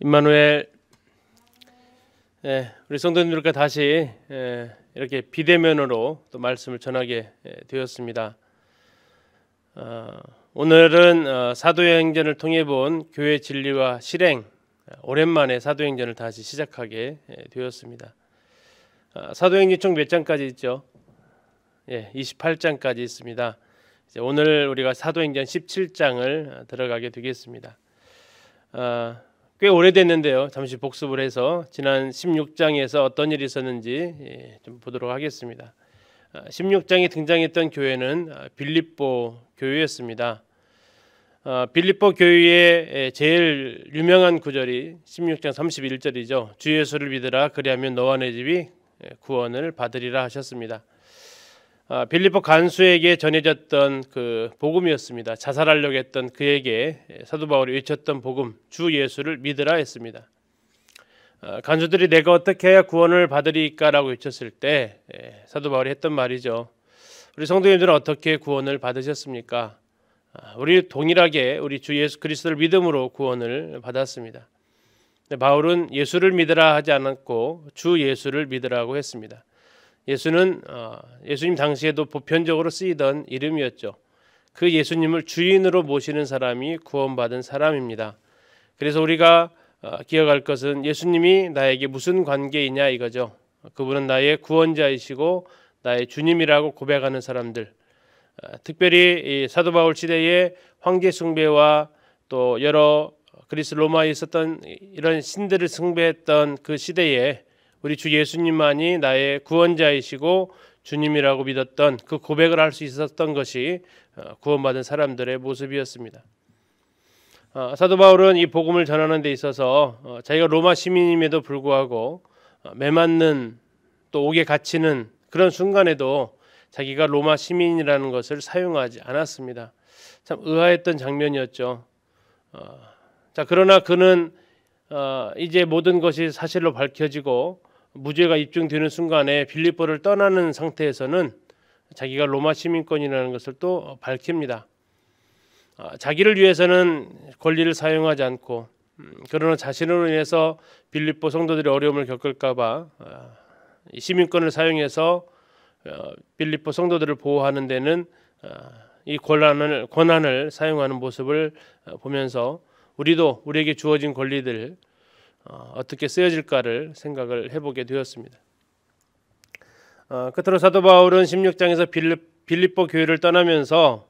임마누엘 예, 우리 성도님들과 다시 예, 이렇게 비대면으로 또 말씀을 전하게 예, 되었습니다. 어, 오늘은 어, 사도행전을 통해 본 교회 진리와 실행 아, 오랜만에 사도행전을 다시 시작하게 예, 되었습니다. 어, 사도행전 총몇 장까지 있죠? 예, 28장까지 있습니다. 오늘 우리가 사도행전 17장을 들어가게 되겠습니다. 어, 꽤 오래됐는데요. 잠시 복습을 해서 지난 16장에서 어떤 일이 있었는지 예, 좀 보도록 하겠습니다. 16장에 아, 등장했던 교회는 아, 빌립보 교회였습니다. 아, 빌립보 교회의 예, 제일 유명한 구절이 16장 31절이죠. 주 예수를 믿으라 그리하면 너와 내 집이 예, 구원을 받으리라 하셨습니다. 아, 빌리포 간수에게 전해졌던 그 복음이었습니다. 자살하려고 했던 그에게 사도 바울이 외쳤던 복음 주 예수를 믿으라 했습니다. 아, 간수들이 내가 어떻게 해야 구원을 받으리까라고 외쳤을 때 예, 사도 바울이 했던 말이죠. 우리 성도님들은 어떻게 구원을 받으셨습니까? 아, 우리 동일하게 우리 주 예수 그리스도를 믿음으로 구원을 받았습니다. 바울은 예수를 믿으라 하지 않았고 주 예수를 믿으라고 했습니다. 예수는 어, 예수님 당시에도 보편적으로 쓰이던 이름이었죠. 그 예수님을 주인으로 모시는 사람이 구원받은 사람입니다. 그래서 우리가 어, 기억할 것은 예수님이 나에게 무슨 관계이냐 이거죠. 그분은 나의 구원자이시고 나의 주님이라고 고백하는 사람들. 어, 특별히 사도 바울 시대의 황제 숭배와 또 여러 그리스 로마에 있었던 이런 신들을 숭배했던 그 시대에 우리 주 예수님만이 나의 구원자이시고 주님이라고 믿었던 그 고백을 할 수 있었던 것이 어, 구원받은 사람들의 모습이었습니다. 어, 사도 바울은 이 복음을 전하는 데 있어서 어, 자기가 로마 시민임에도 불구하고 매맞는 또 옥에 갇히는 그런 순간에도 자기가 로마 시민이라는 것을 사용하지 않았습니다. 참 의아했던 장면이었죠. 자 그러나 그는 이제 모든 것이 사실로 밝혀지고 무죄가 입증되는 순간에 빌립보를 떠나는 상태에서는 자기가 로마 시민권이라는 것을 또 밝힙니다. 아, 자기를 위해서는 권리를 사용하지 않고 음, 그러나 자신으로 인해서 빌립보 성도들이 어려움을 겪을까봐 아, 시민권을 사용해서 어, 빌립보 성도들을 보호하는 데는 아, 이 권한을 권한을 사용하는 모습을 어, 보면서 우리도 우리에게 주어진 권리들 어, 어떻게 쓰여질까를 생각을 해보게 되었습니다. 어, 끝으로 사도 바울은 16장에서 빌립, 보 교회를 떠나면서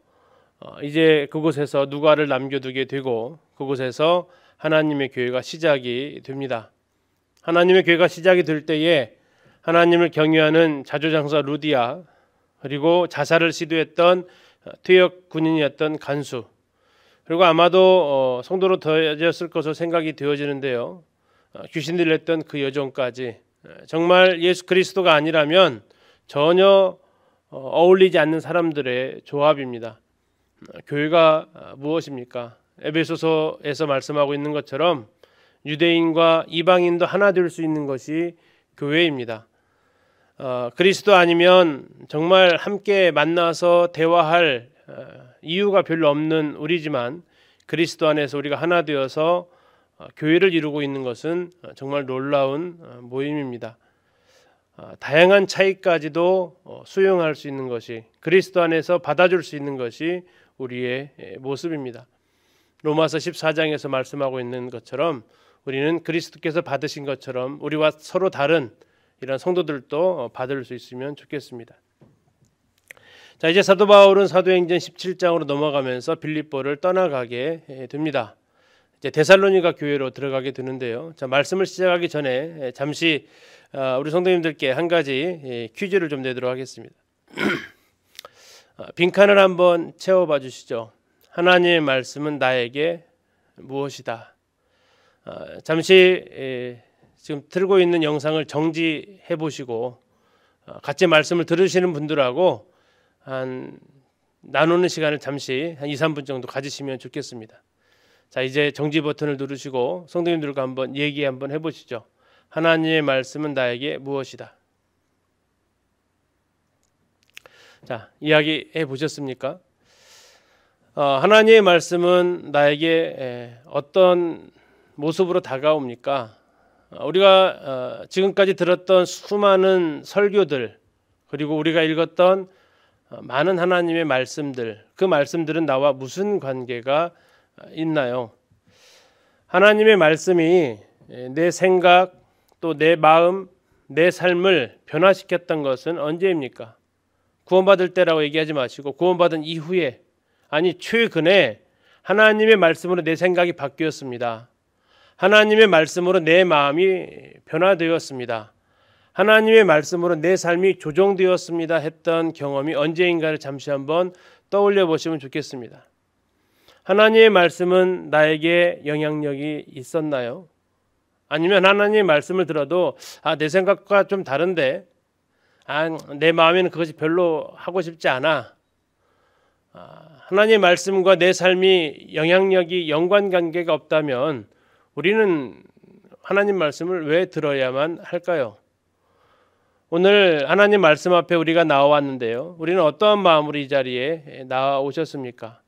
어, 이제 그곳에서 누가를 남겨두게 되고 그곳에서 하나님의 교회가 시작이 됩니다. 하나님의 교회가 시작이 될 때에 하나님을 경유하는 자조장사 루디아 그리고 자살을 시도했던 퇴역 군인이었던 간수 그리고 아마도 성도로 되었을 것으로 생각이 되어지는데요. 어, 귀신 들렸던 그 여종까지 어, 정말 예수 그리스도가 아니라면 전혀 어, 어울리지 않는 사람들의 조합입니다. 교회가 무엇입니까? 에베소서에서 말씀하고 있는 것처럼 유대인과 이방인도 하나 될 수 있는 것이 교회입니다. 어, 그리스도 아니면 정말 함께 만나서 대화할 이유가 별로 없는 우리지만 그리스도 안에서 우리가 하나 되어서 어, 교회를 이루고 있는 것은 어, 정말 놀라운 어, 모임입니다. 다양한 차이까지도 수용할 수 있는 것이 그리스도 안에서 받아줄 수 있는 것이 우리의 예, 모습입니다. 로마서 14장에서 말씀하고 있는 것처럼 우리는 그리스도께서 받으신 것처럼 우리와 서로 다른 이런 성도들도 받을 수 있으면 좋겠습니다. 자 이제 사도 바울은 사도행전 17장으로 넘어가면서 빌립보를 떠나가게 예, 됩니다. 이제 데살로니가 교회로 들어가게 되는데요. 자, 말씀을 시작하기 전에 예, 잠시 아, 우리 성도님들께 한 가지 예, 퀴즈를 좀 내도록 하겠습니다. 아, 빈칸을 한번 채워봐 주시죠. 하나님의 말씀은 나에게 무엇이다. 아, 잠시 예, 지금 들고 있는 영상을 정지해 보시고 같이 말씀을 들으시는 분들하고 한 나누는 시간을 잠시 한 2, 3분 정도 가지시면 좋겠습니다. 자, 이제 정지 버튼을 누르시고 성도님들과 한번 얘기 한번 해 보시죠. 하나님의 말씀은 나에게 무엇이다. 자, 이야기 해 보셨습니까? 어, 하나님의 말씀은 나에게 어떤 모습으로 다가옵니까? 어, 우리가 어, 지금까지 들었던 수많은 설교들 그리고 우리가 읽었던 어, 많은 하나님의 말씀들 그 말씀들은 나와 무슨 관계가 있나요? 하나님의 말씀이 내 생각 또 내 마음, 내 삶을 변화시켰던 것은 언제입니까? 구원받을 때라고 얘기하지 마시고 구원받은 이후에 아니 최근에 하나님의 말씀으로 내 생각이 바뀌었습니다. 하나님의 말씀으로 내 마음이 변화되었습니다. 하나님의 말씀으로 내 삶이 조정되었습니다 했던 경험이 언제인가를 잠시 한번 떠올려 보시면 좋겠습니다. 하나님의 말씀은 나에게 영향력이 있었나요? 아니면 하나님의 말씀을 들어도 아, 내 생각과 좀 다른데 아, 내 마음에는 그것이 별로 하고 싶지 않아. 아, 하나님의 말씀과 내 삶이 영향력이 연관관계가 없다면 우리는 하나님 말씀을 왜 들어야만 할까요? 오늘 하나님 말씀 앞에 우리가 나와왔는데요. 우리는 어떠한 마음으로 이 자리에 나와오셨습니까?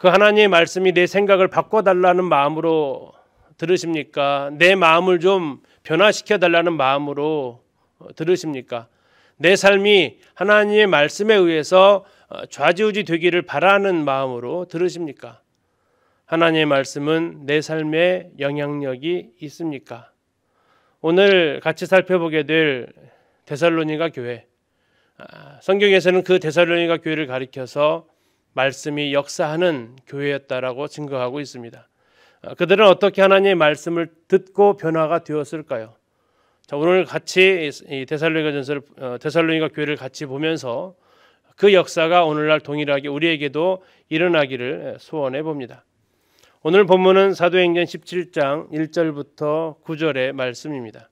그 하나님의 말씀이 내 생각을 바꿔달라는 마음으로 들으십니까? 내 마음을 좀 변화시켜 달라는 마음으로 어, 들으십니까? 내 삶이 하나님의 말씀에 의해서 어, 좌지우지 되기를 바라는 마음으로 들으십니까? 하나님의 말씀은 내 삶에 영향력이 있습니까? 오늘 같이 살펴보게 될 데살로니가 교회 아, 성경에서는 그 데살로니가 교회를 가리켜서 말씀이 역사하는 교회였다라고 증거하고 있습니다. 아, 그들은 어떻게 하나님의 말씀을 듣고 변화가 되었을까요? 자, 오늘 같이 데살로니가 전서 어, 데살로니가 교회를 같이 보면서 그 역사가 오늘날 동일하게 우리에게도 일어나기를 소원해 봅니다. 오늘 본문은 사도행전 17장 1절부터 9절의 말씀입니다.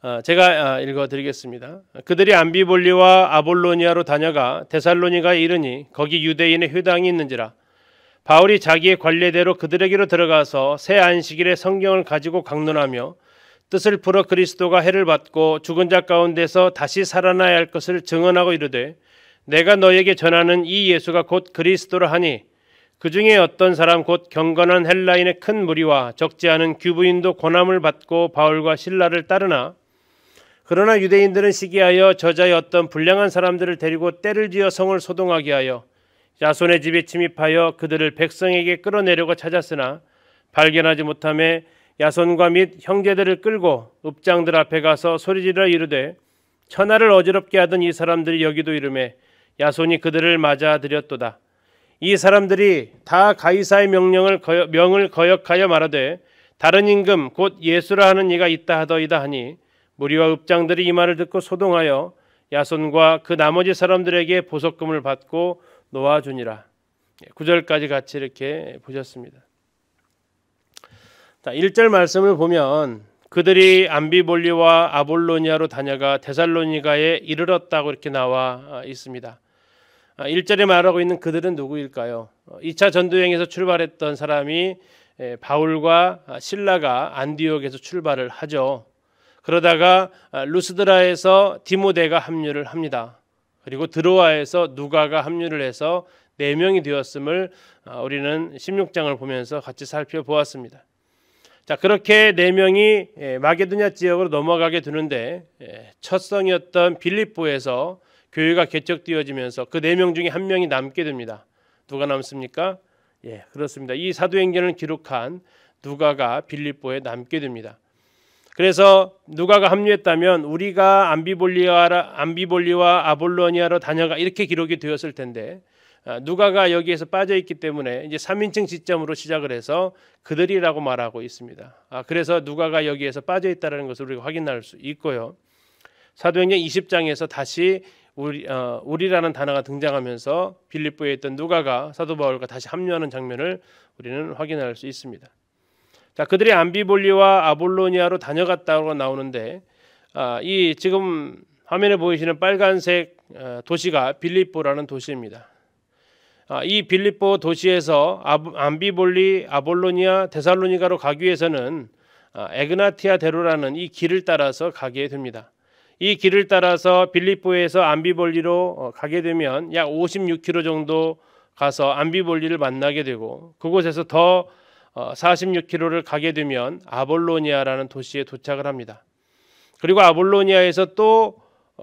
어, 제가 어, 읽어드리겠습니다. 그들이 안비볼리와 아볼로니아로 다녀가 데살로니가 이르니 거기 유대인의 회당이 있는지라 바울이 자기의 관례대로 그들에게로 들어가서 새 안식일에 성경을 가지고 강론하며 뜻을 풀어 그리스도가 해를 받고 죽은 자 가운데서 다시 살아나야 할 것을 증언하고 이르되 내가 너에게 전하는 이 예수가 곧 그리스도라 하니 그 중에 어떤 사람 곧 경건한 헬라인의 큰 무리와 적지 않은 규부인도 고난을 받고 바울과 신라를 따르나 그러나 유대인들은 시기하여 저자의 어떤 불량한 사람들을 데리고 때를 지어 성을 소동하게 하여 야손의 집에 침입하여 그들을 백성에게 끌어내려고 찾았으나 발견하지 못함에 야손과 및 형제들을 끌고 읍장들 앞에 가서 소리지르 이르되 천하를 어지럽게 하던 이 사람들이 여기도 이름에 야손이 그들을 맞아들였도다. 이 사람들이 다 가이사의 명령을 거역, 명을 거역하여 말하되 다른 임금 곧 예수라 하는 이가 있다 하더이다 하니 무리와 읍장들이 이 말을 듣고 소동하여 야손과 그 나머지 사람들에게 보석금을 받고 놓아주니라. 9절까지 예, 같이 이렇게 보셨습니다. 자, 1절 말씀을 보면 그들이 암비볼리와 아볼로니아로 다녀가 데살로니가에 이르렀다고 이렇게 나와 아, 있습니다. 1절에 아, 말하고 있는 그들은 누구일까요? 2차 어, 전도행에서 출발했던 사람이 예, 바울과 신라가 아, 안디옥에서 출발을 하죠. 그러다가 아, 루스드라에서 디모데가 합류를 합니다. 그리고 드로아에서 누가가 합류를 해서 네 명이 되었음을 아, 우리는 16장을 보면서 같이 살펴보았습니다. 자 그렇게 네 명이 예, 마게도냐 지역으로 넘어가게 되는데 예, 첫 성이었던 빌립보에서 교회가 개척되어지면서 그 네 명 중에 한 명이 남게 됩니다. 누가 남습니까? 예, 그렇습니다. 이 사도행전을 기록한 누가가 빌립보에 남게 됩니다. 그래서 누가가 합류했다면 우리가 암비볼리와, 암비볼리와 아볼로니아로 다녀가 이렇게 기록이 되었을 텐데 아, 누가가 여기에서 빠져 있기 때문에 이제 3인칭 지점으로 시작을 해서 그들이라고 말하고 있습니다. 아, 그래서 누가가 여기에서 빠져 있다는 것을 우리가 확인할 수 있고요. 사도행전 20장에서 다시 우리 어, 우리라는 단어가 등장하면서 빌립보에 있던 누가가 사도 바울과 다시 합류하는 장면을 우리는 확인할 수 있습니다. 자 그들이 암비볼리와 아볼로니아로 다녀갔다고 나오는데 아, 이 지금 화면에 보이시는 빨간색 어, 도시가 빌립보라는 도시입니다. 아, 이 빌립보 도시에서 아, 암비볼리, 아볼로니아, 데살로니가로 가기 위해서는 아, 에그나티아 대로라는 이 길을 따라서 가게 됩니다. 이 길을 따라서 빌립보에서 암비볼리로 어, 가게 되면 약 56km 정도 가서 암비볼리를 만나게 되고 그곳에서 더 46km를 어, 가게 되면 아볼로니아라는 도시에 도착을 합니다. 그리고 아볼로니아에서 또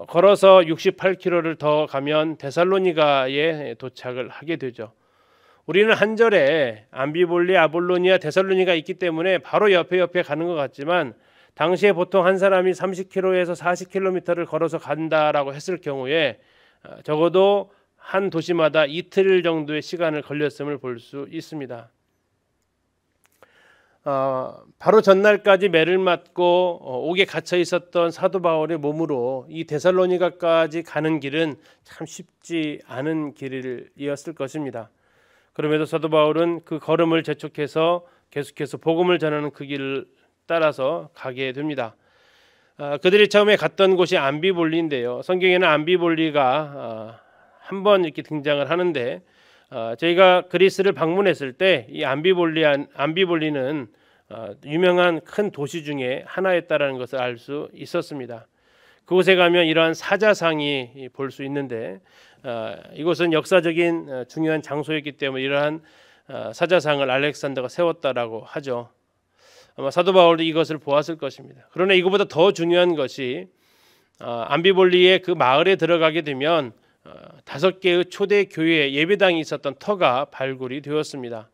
걸어서 68km를 더 가면 데살로니가에 도착을 하게 되죠. 우리는 한절에 암비볼리, 아볼로니아, 데살로니가 있기 때문에 바로 옆에 옆에 가는 것 같지만 당시에 보통 한 사람이 30km에서 40km를 걸어서 간다라고 했을 경우에 어, 적어도 한 도시마다 이틀 정도의 시간을 걸렸음을 볼 수 있습니다. 어, 바로 전날까지 매를 맞고 어, 옥에 갇혀 있었던 사도 바울의 몸으로 이 데살로니가까지 가는 길은 참 쉽지 않은 길이었을 것입니다. 그럼에도 사도 바울은 그 걸음을 재촉해서 계속해서 복음을 전하는 그 길을 따라서 가게 됩니다. 어, 그들이 처음에 갔던 곳이 암비볼리인데요 성경에는 암비볼리가한번 아, 이렇게 등장을 하는데 어, 저희가 그리스를 방문했을 때 이 암비볼리안 암비볼리는 어, 유명한 큰 도시 중에 하나였다라는 것을 알 수 있었습니다. 그곳에 가면 이러한 사자상이 볼 수 있는데 어, 이곳은 역사적인 어, 중요한 장소였기 때문에 이러한 어, 사자상을 알렉산더가 세웠다라고 하죠. 아마 사도 바울도 이것을 보았을 것입니다. 그러나 이거보다 더 중요한 것이 어, 암비볼리의 그 마을에 들어가게 되면 어, 다섯 개의 초대 교회 예배당이 있었던 터가 발굴이 되었습니다.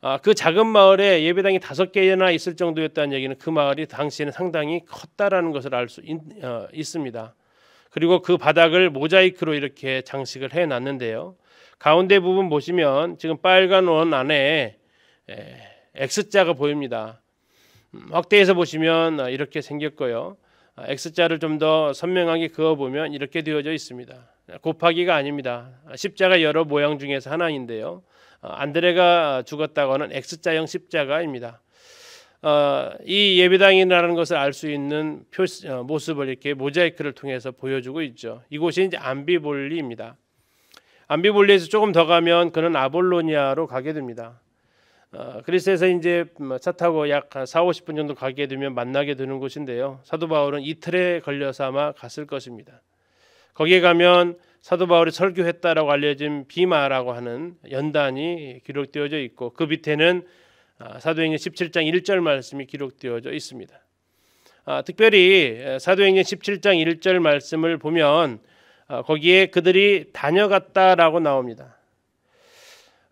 아, 그 작은 마을에 예배당이 다섯 개나 있을 정도였다는 얘기는 그 마을이 당시에는 상당히 컸다라는 것을 알수 어, 있습니다. 그리고 그 바닥을 모자이크로 이렇게 장식을 해 놨는데요. 가운데 부분 보시면 지금 빨간 원 안에 에, X자가 보입니다. 음, 확대해서 보시면 어, 이렇게 생겼고요. 아, X자를 좀 더 선명하게 그어 보면 이렇게 되어져 있습니다. 곱하기가 아닙니다. 십자가 여러 모양 중에서 하나인데요. 어, 안드레가 죽었다고는 X자형 십자가입니다. 어, 이 예배당이라는 것을 알 수 있는 어, 모습을 이렇게 모자이크를 통해서 보여주고 있죠. 이곳이 이제 암비볼리입니다. 암비볼리에서 조금 더 가면 그는 아볼로니아로 가게 됩니다. 그리스에서 이제 뭐 차 타고 약 4, 50분 정도 가게 되면 만나게 되는 곳인데요. 사도 바울은 이틀에 걸려서 아마 갔을 것입니다. 거기에 가면 사도 바울이 설교했다라고 알려진 비마라고 하는 연단이 기록되어져 있고 그 밑에는 아, 사도행전 17장 1절 말씀이 기록되어져 있습니다. 아, 특별히 사도행전 17장 1절 말씀을 보면 아, 거기에 그들이 다녀갔다라고 나옵니다.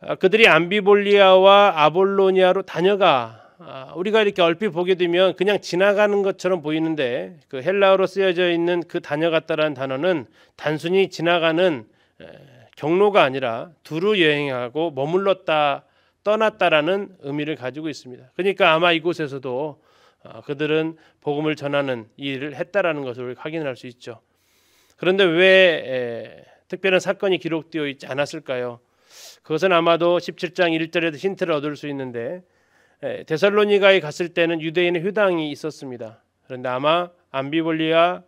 아, 그들이 암비볼리아와 아볼로니아로 다녀가 아, 우리가 이렇게 얼핏 보게 되면 그냥 지나가는 것처럼 보이는데 그 헬라어로 쓰여져 있는 그 다녀갔다라는 단어는 단순히 지나가는 경로가 아니라 두루 여행하고 머물렀다 떠났다라는 의미를 가지고 있습니다. 그러니까 아마 이곳에서도 어, 그들은 복음을 전하는 일을 했다라는 것을 확인할 수 있죠. 그런데 왜 특별한 사건이 기록되어 있지 않았을까요? 그것은 아마도 17장 1절에도 힌트를 얻을 수 있는데 예, 데살로니가에 갔을 때는 유대인의 회당이 있었습니다. 그런데 아마 암비볼리아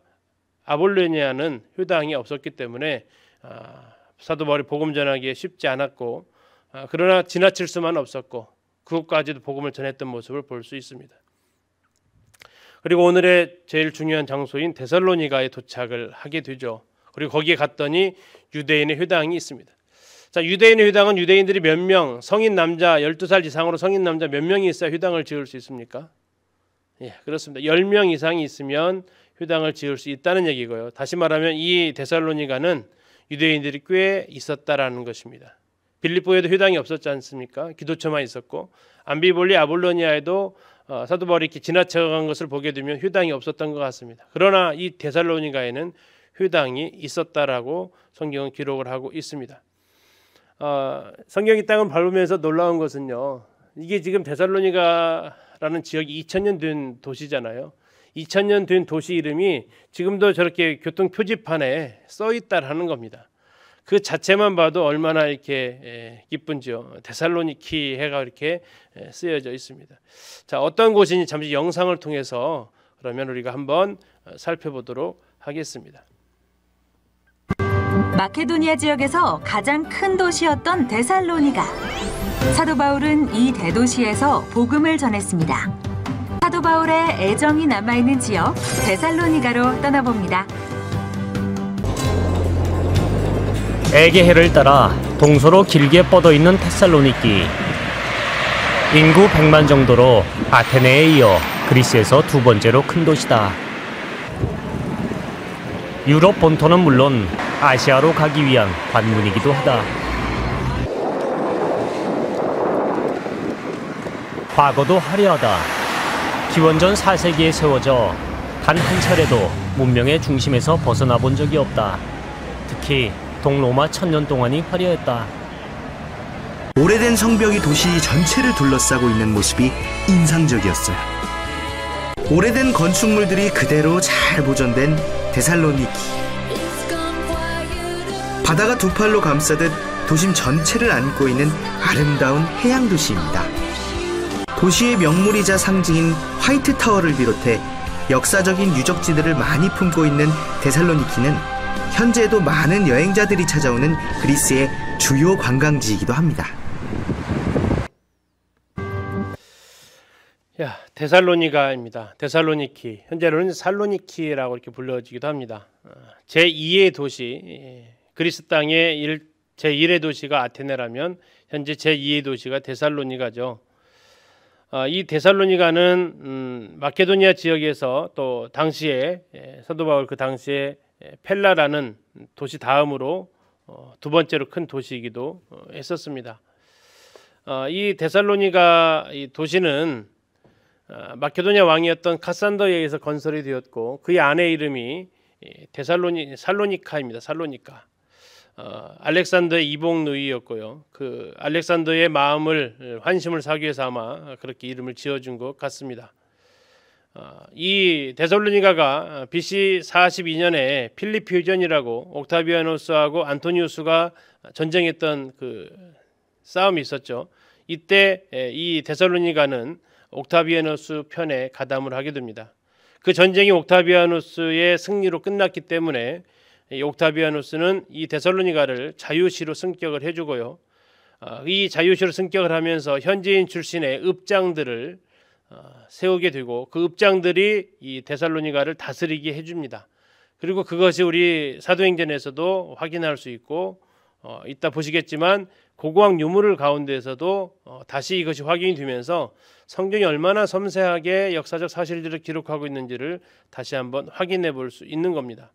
아볼레니아는 회당이 없었기 때문에 아, 사도 바울이 복음 전하기에 쉽지 않았고 아, 그러나 지나칠 수만 없었고 그것까지도 복음을 전했던 모습을 볼 수 있습니다. 그리고 오늘의 제일 중요한 장소인 데살로니가에 도착을 하게 되죠. 그리고 거기에 갔더니 유대인의 회당이 있습니다. 자, 유대인의 회당은 유대인들이 몇 명, 성인 남자 12살 이상으로 성인 남자 몇 명이 있어야 회당을 지을 수 있습니까? 예, 그렇습니다. 10명 이상이 있으면 회당을 지을 수 있다는 얘기고요. 다시 말하면 이 데살로니가는 유대인들이 꽤 있었다라는 것입니다. 빌립보에도 회당이 없었지 않습니까? 기도처만 있었고 암비볼리 아볼로니아에도 어, 사도 바울이 이렇게 지나쳐간 것을 보게 되면 회당이 없었던 것 같습니다. 그러나 이 데살로니가에는 회당이 있었다라고 성경은 기록을 하고 있습니다. 어, 성경이 땅을 밟으면서 놀라운 것은요. 이게 지금 데살로니가라는 지역이 2000년 된 도시잖아요. 2000년 된 도시 이름이 지금도 저렇게 교통 표지판에 써 있다라는 겁니다. 그 자체만 봐도 얼마나 이렇게 예, 기쁜지요. 데살로니키 해가 이렇게 예, 쓰여져 있습니다. 자, 어떤 곳인지 잠시 영상을 통해서 그러면 우리가 한번 어, 살펴보도록 하겠습니다. 마케도니아 지역에서 가장 큰 도시였던 데살로니가. 사도 바울은 이 대도시에서 복음을 전했습니다. 사도 바울의 애정이 남아있는 지역 데살로니가로 떠나봅니다. 에게해를 따라 동서로 길게 뻗어 있는 테살로니키. 인구 100만 정도로 아테네에 이어 그리스에서 두 번째로 큰 도시다. 유럽 본토는 물론 아시아로 가기 위한 관문이기도 하다. 과거도 화려하다. 기원전 4세기에 세워져 단 한 차례도 문명의 중심에서 벗어나 본 적이 없다. 특히 동로마 천년 동안이 화려했다. 오래된 성벽이 도시 전체를 둘러싸고 있는 모습이 인상적이었어요. 오래된 건축물들이 그대로 잘 보존된 데살로니키. 바다가 두 팔로 감싸듯 도심 전체를 안고 있는 아름다운 해양 도시입니다. 도시의 명물이자 상징인 화이트 타워를 비롯해 역사적인 유적지들을 많이 품고 있는 데살로니키는 현재도 많은 여행자들이 찾아오는 그리스의 주요 관광지이기도 합니다. 야, 데살로니가입니다. 데살로니키. 현재로는 살로니키라고 이렇게 불려지기도 합니다. 아, 제2의 도시 예. 그리스 땅의 일, 제1의 도시가 아테네라면 현재 제2의 도시가 데살로니가죠. 아, 이 데살로니가는 음, 마케도니아 지역에서 또 당시에 예, 사도 바울 그 당시에 예, 펠라라는 도시 다음으로 어, 두 번째로 큰 도시이기도 어, 했었습니다. 어, 이 데살로니가 이 도시는 어, 마케도니아 왕이었던 카산더에 의해서 건설이 되었고 그의 아내 이름이 예, 데살로니 살로니카입니다. 살로니카. 어, 알렉산더의 이복 누이였고요. 그 알렉산더의 마음을 환심을 사귀어 삼아 그렇게 이름을 지어준 것 같습니다. 어, 이 데살로니가가 BC 42년에 필리피 휴전이라고 옥타비아노스하고 안토니우스가 전쟁했던 그 싸움이 있었죠. 이때 이 데살로니가는 옥타비아누스 편에 가담을 하게 됩니다. 그 전쟁이 옥타비아누스의 승리로 끝났기 때문에 예, 옥타비아누스는 이 데살로니가를 자유시로 승격을 해주고요. 아, 이 자유시로 승격을 하면서 현지인 출신의 읍장들을 아, 세우게 되고 그 읍장들이 이 데살로니가를 다스리게 해줍니다. 그리고 그것이 우리 사도행전에서도 확인할 수 있고 어, 이따 보시겠지만 고고학 유물을 가운데에서도 어, 다시 이것이 확인이 되면서 성경이 얼마나 섬세하게 역사적 사실들을 기록하고 있는지를 다시 한번 확인해 볼 수 있는 겁니다.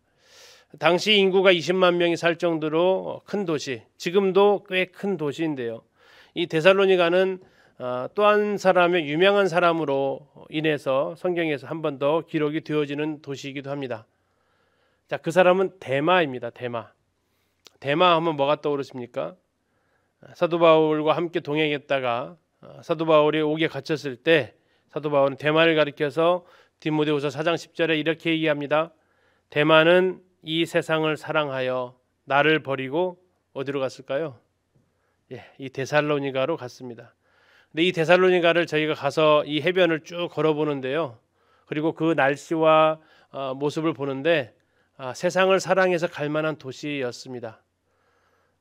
당시 인구가 20만 명이 살 정도로 큰 도시, 지금도 꽤 큰 도시인데요. 이 데살로니가는 아, 또한 사람의 유명한 사람으로 인해서 성경에서 한 번 더 기록이 되어지는 도시이기도 합니다. 자, 그 사람은 대마입니다. 대마. 대마 하면 뭐가 떠오르십니까? 사도 바울과 함께 동행했다가 아, 사도 바울이 옥에 갇혔을 때 사도 바울은 대마를 가리켜서 디모데후서 4장 10절에 이렇게 얘기합니다. 대마는 이 세상을 사랑하여 나를 버리고 어디로 갔을까요? 예, 이 데살로니가로 갔습니다. 근데 이 데살로니가를 저희가 가서 이 해변을 쭉 걸어보는데요. 그리고 그 날씨와 어, 모습을 보는데 아, 세상을 사랑해서 갈 만한 도시였습니다.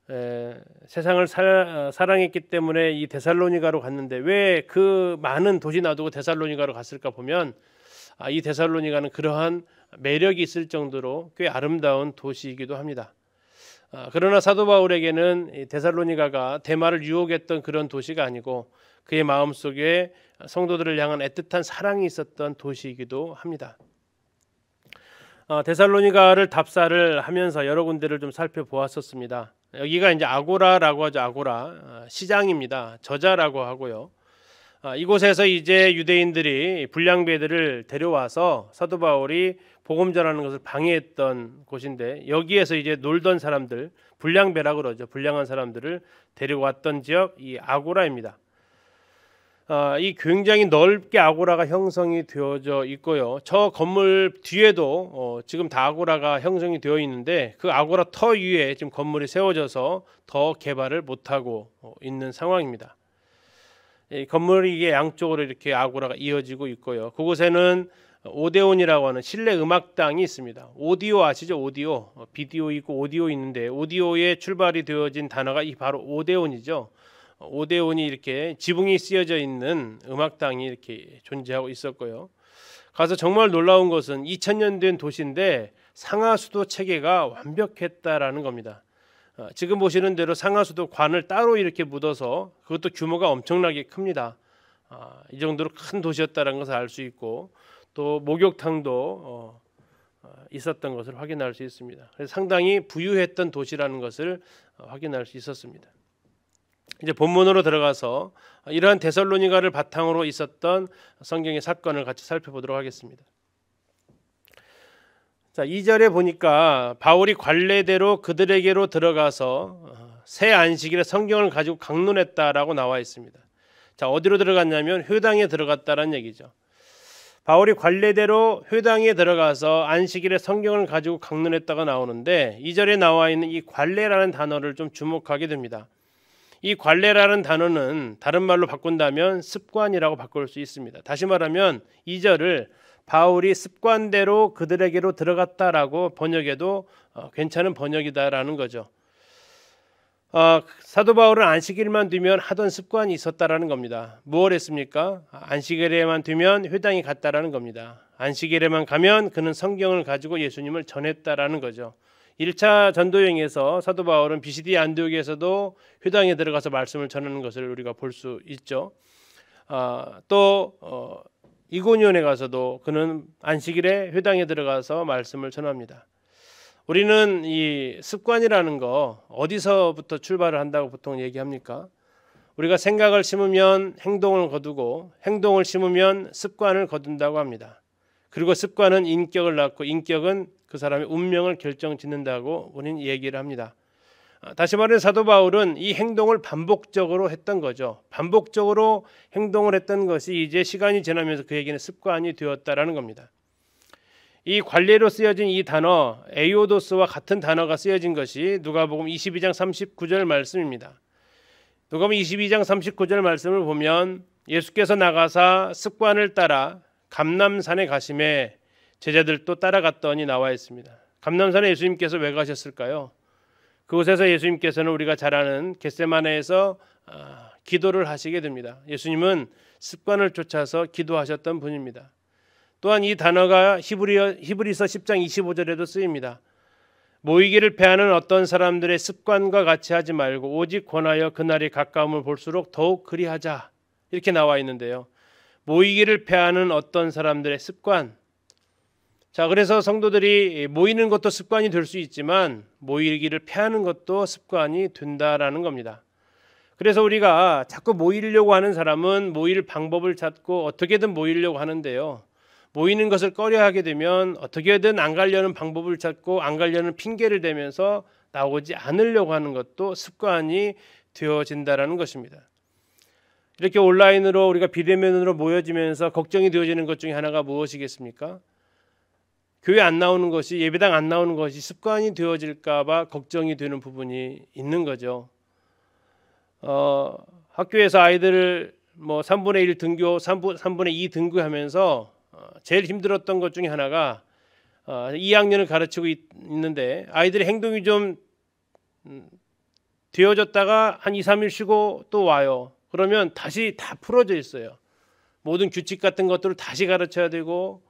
에, 세상을 사, 어, 사랑했기 때문에 이 데살로니가로 갔는데 왜 그 많은 도시 놔두고 데살로니가로 갔을까 보면 아, 이 데살로니가는 그러한 매력이 있을 정도로 꽤 아름다운 도시이기도 합니다. 아, 그러나 사도 바울에게는 데살로니가가 대마를 유혹했던 그런 도시가 아니고 그의 마음속에 성도들을 향한 애틋한 사랑이 있었던 도시이기도 합니다. 아, 데살로니가를 답사를 하면서 여러 군데를 좀 살펴보았었습니다. 여기가 이제 아고라라고 하죠. 아고라 시장입니다. 저자라고 하고요. 아, 이곳에서 이제 유대인들이 불량배들을 데려와서 사도 바울이 복음 전하는 것을 방해했던 곳인데 여기에서 이제 놀던 사람들 불량배라 고 그러죠 불량한 사람들을 데려왔던 지역 이 아고라입니다. 아, 이 굉장히 넓게 아고라가 형성이 되어져 있고요. 저 건물 뒤에도 어, 지금 다 아고라가 형성이 되어 있는데 그 아고라 터 위에 지금 건물이 세워져서 더 개발을 못하고 어, 있는 상황입니다. 이 건물이 양쪽으로 이렇게 아고라가 이어지고 있고요. 그곳에는 오데온이라고 하는 실내 음악당이 있습니다. 오디오 아시죠? 오디오. 어, 비디오 있고 오디오 있는데 오디오의 출발이 되어진 단어가 이 바로 오데온이죠. 어, 오데온이 이렇게 지붕이 쓰여져 있는 음악당이 이렇게 존재하고 있었고요. 가서 정말 놀라운 것은 2000년 된 도시인데 상하 수도 체계가 완벽했다라는 겁니다. 어, 지금 보시는 대로 상하수도 관을 따로 이렇게 묻어서 그것도 규모가 엄청나게 큽니다. 아, 이 정도로 큰 도시였다는 것을 알 수 있고 또 목욕탕도 어, 어, 있었던 것을 확인할 수 있습니다. 그래서 상당히 부유했던 도시라는 것을 확인할 수 있었습니다. 이제 본문으로 들어가서 이러한 데살로니가를 바탕으로 있었던 성경의 사건을 같이 살펴보도록 하겠습니다. 자, 2절에 보니까 바울이 관례대로 그들에게로 들어가서 어, 새 안식일에 성경을 가지고 강론했다라고 나와 있습니다. 자, 어디로 들어갔냐면 회당에 들어갔다라는 얘기죠. 바울이 관례대로 회당에 들어가서 안식일에 성경을 가지고 강론했다가 나오는데 2절에 나와 있는 이 관례라는 단어를 좀 주목하게 됩니다. 이 관례라는 단어는 다른 말로 바꾼다면 습관이라고 바꿀 수 있습니다. 다시 말하면 2절을 바울이 습관대로 그들에게로 들어갔다라고 번역해도 어, 괜찮은 번역이다라는 거죠. 어, 사도 바울은 안식일만 두면 하던 습관이 있었다라는 겁니다. 무엇 했습니까? 안식일에만 두면 회당이 갔다라는 겁니다. 안식일에만 가면 그는 성경을 가지고 예수님을 전했다라는 거죠. 1차 전도 행에서 사도 바울은 비시디 안디옥에서도 회당에 들어가서 말씀을 전하는 것을 우리가 볼 수 있죠. 어, 또 어, 이고니온에 가서도 그는 안식일에 회당에 들어가서 말씀을 전합니다. 우리는 이 습관이라는 거 어디서부터 출발을 한다고 보통 얘기합니까? 우리가 생각을 심으면 행동을 거두고 행동을 심으면 습관을 거둔다고 합니다. 그리고 습관은 인격을 낳고 인격은 그 사람의 운명을 결정짓는다고 본인 얘기를 합니다. 어, 다시 말해 사도 바울은 이 행동을 반복적으로 했던 거죠. 반복적으로 행동을 했던 것이 이제 시간이 지나면서 그에게는 습관이 되었다라는 겁니다. 이 관례로 쓰여진 이 단어 에이오도스와 같은 단어가 쓰여진 것이 누가복음 22장 39절 말씀입니다. 누가복음 22장 39절 말씀을 보면 예수께서 나가사 습관을 따라 감남산에 가심에 제자들도 따라갔더니 나와 있습니다. 감남산에 예수님께서 왜 가셨을까요? 그곳에서 예수님께서는 우리가 잘 아는 겟세마네에서 아, 기도를 하시게 됩니다. 예수님은 습관을 쫓아서 기도하셨던 분입니다. 또한 이 단어가 히브리어, 히브리서 10장 25절에도 쓰입니다. 모이기를 패하는 어떤 사람들의 습관과 같이 하지 말고 오직 권하여 그날이 가까움을 볼수록 더욱 그리하자 이렇게 나와 있는데요. 모이기를 패하는 어떤 사람들의 습관 자, 그래서 성도들이 모이는 것도 습관이 될 수 있지만 모이기를 피하는 것도 습관이 된다라는 겁니다. 그래서 우리가 자꾸 모이려고 하는 사람은 모일 방법을 찾고 어떻게든 모이려고 하는데요. 모이는 것을 꺼려하게 되면 어떻게든 안 가려는 방법을 찾고 안 가려는 핑계를 대면서 나오지 않으려고 하는 것도 습관이 되어진다라는 것입니다. 이렇게 온라인으로 우리가 비대면으로 모여지면서 걱정이 되어지는 것 중에 하나가 무엇이겠습니까? 교회 안 나오는 것이 예배당 안 나오는 것이 습관이 되어질까봐 걱정이 되는 부분이 있는 거죠. 어, 학교에서 아이들을 뭐 3분의 1 등교, 3분, 3분의 2 등교하면서 어, 제일 힘들었던 것 중에 하나가 어, 2학년을 가르치고 있, 는데 아이들의 행동이 좀 음, 되어졌다가 한 2, 3일 쉬고 또 와요. 그러면 다시 다 풀어져 있어요. 모든 규칙 같은 것들을 다시 가르쳐야 되고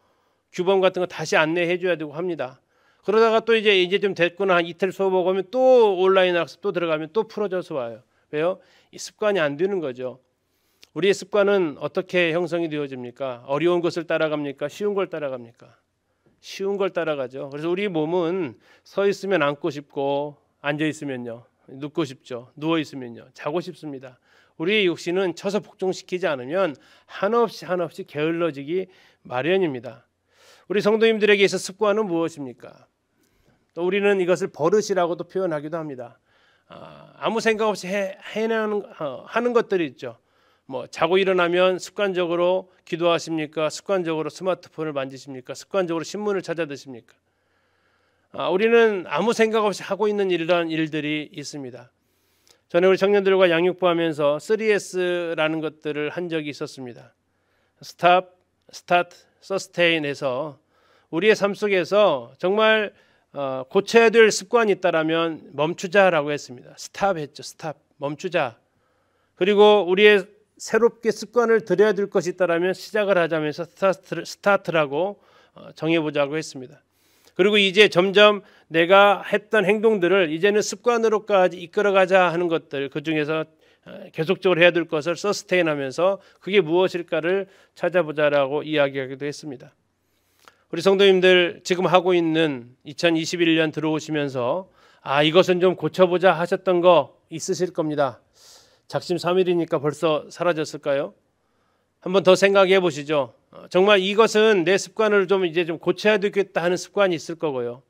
규범 같은 거 다시 안내해 줘야 되고 합니다. 그러다가 또 이제 이제 좀 됐구나 한 이틀 수업 오고 하면 또 온라인 학습 또 들어가면 또 풀어져서 와요. 왜요? 이 습관이 안 되는 거죠. 우리의 습관은 어떻게 형성이 되어집니까? 어려운 것을 따라갑니까? 쉬운 걸 따라갑니까? 쉬운 걸 따라가죠. 그래서 우리 몸은 서 있으면 앉고 싶고 앉아 있으면요. 눕고 싶죠. 누워 있으면요. 자고 싶습니다. 우리의 육신은 쳐서 복종시키지 않으면 한없이 한없이 게을러지기 마련입니다. 우리 성도님들에게 있 습관은 무엇입니까? 또 우리는 이것을 버릇이라고도 표현하기도 합니다. 아, 아무 생각 없이 해, 해내는 어, 하는 것들이 있죠. 뭐 자고 일어나면 습관적으로 기도하십니까? 습관적으로 스마트폰을 만지십니까? 습관적으로 신문을 찾아 드십니까? 아, 우리는 아무 생각 없이 하고 있는 이란 일들이 있습니다. 전에 우리 청년들과 양육부하면서 3S라는 것들을 한 적이 있었습니다. 스탑, 스타트, 서스테인해서 우리의 삶 속에서 정말 어, 고쳐야 될 습관이 있다라면 멈추자라고 했습니다. 스탑했죠. 스탑. 멈추자. 그리고 우리의 새롭게 습관을 들여야 될 것이 있다라면 시작을 하자면서 스타트, 스타트라고 어, 정해보자고 했습니다. 그리고 이제 점점 내가 했던 행동들을 이제는 습관으로까지 이끌어가자 하는 것들 그 중에서 계속적으로 해야 될 것을 서스테인하면서 그게 무엇일까를 찾아보자라고 이야기하기도 했습니다. 우리 성도님들 지금 하고 있는 2021년 들어오시면서 아 이것은 좀 고쳐보자 하셨던 거 있으실 겁니다. 작심 삼일이니까 벌써 사라졌을까요? 한번 더 생각해 보시죠. 어, 정말 이것은 내 습관을 좀 이제 좀 고쳐야 되겠다 하는 습관이 있을 거고요.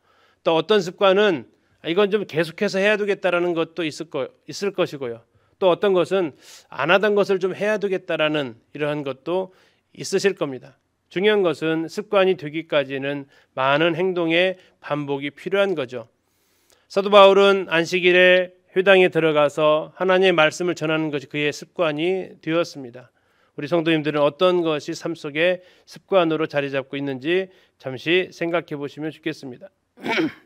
또 어떤 습관은 아, 이건 좀 계속해서 해야 되겠다라는 것도 있을 거 있을 것이고요. 또 어떤 것은 안 하던 것을 좀 해야 되겠다라는 이러한 것도 있으실 겁니다. 중요한 것은 습관이 되기까지는 많은 행동의 반복이 필요한 거죠. 사도 바울은 안식일에 회당에 들어가서 하나님의 말씀을 전하는 것이 그의 습관이 되었습니다. 우리 성도님들은 어떤 것이 삶 속에 습관으로 자리 잡고 있는지 잠시 생각해 보시면 좋겠습니다.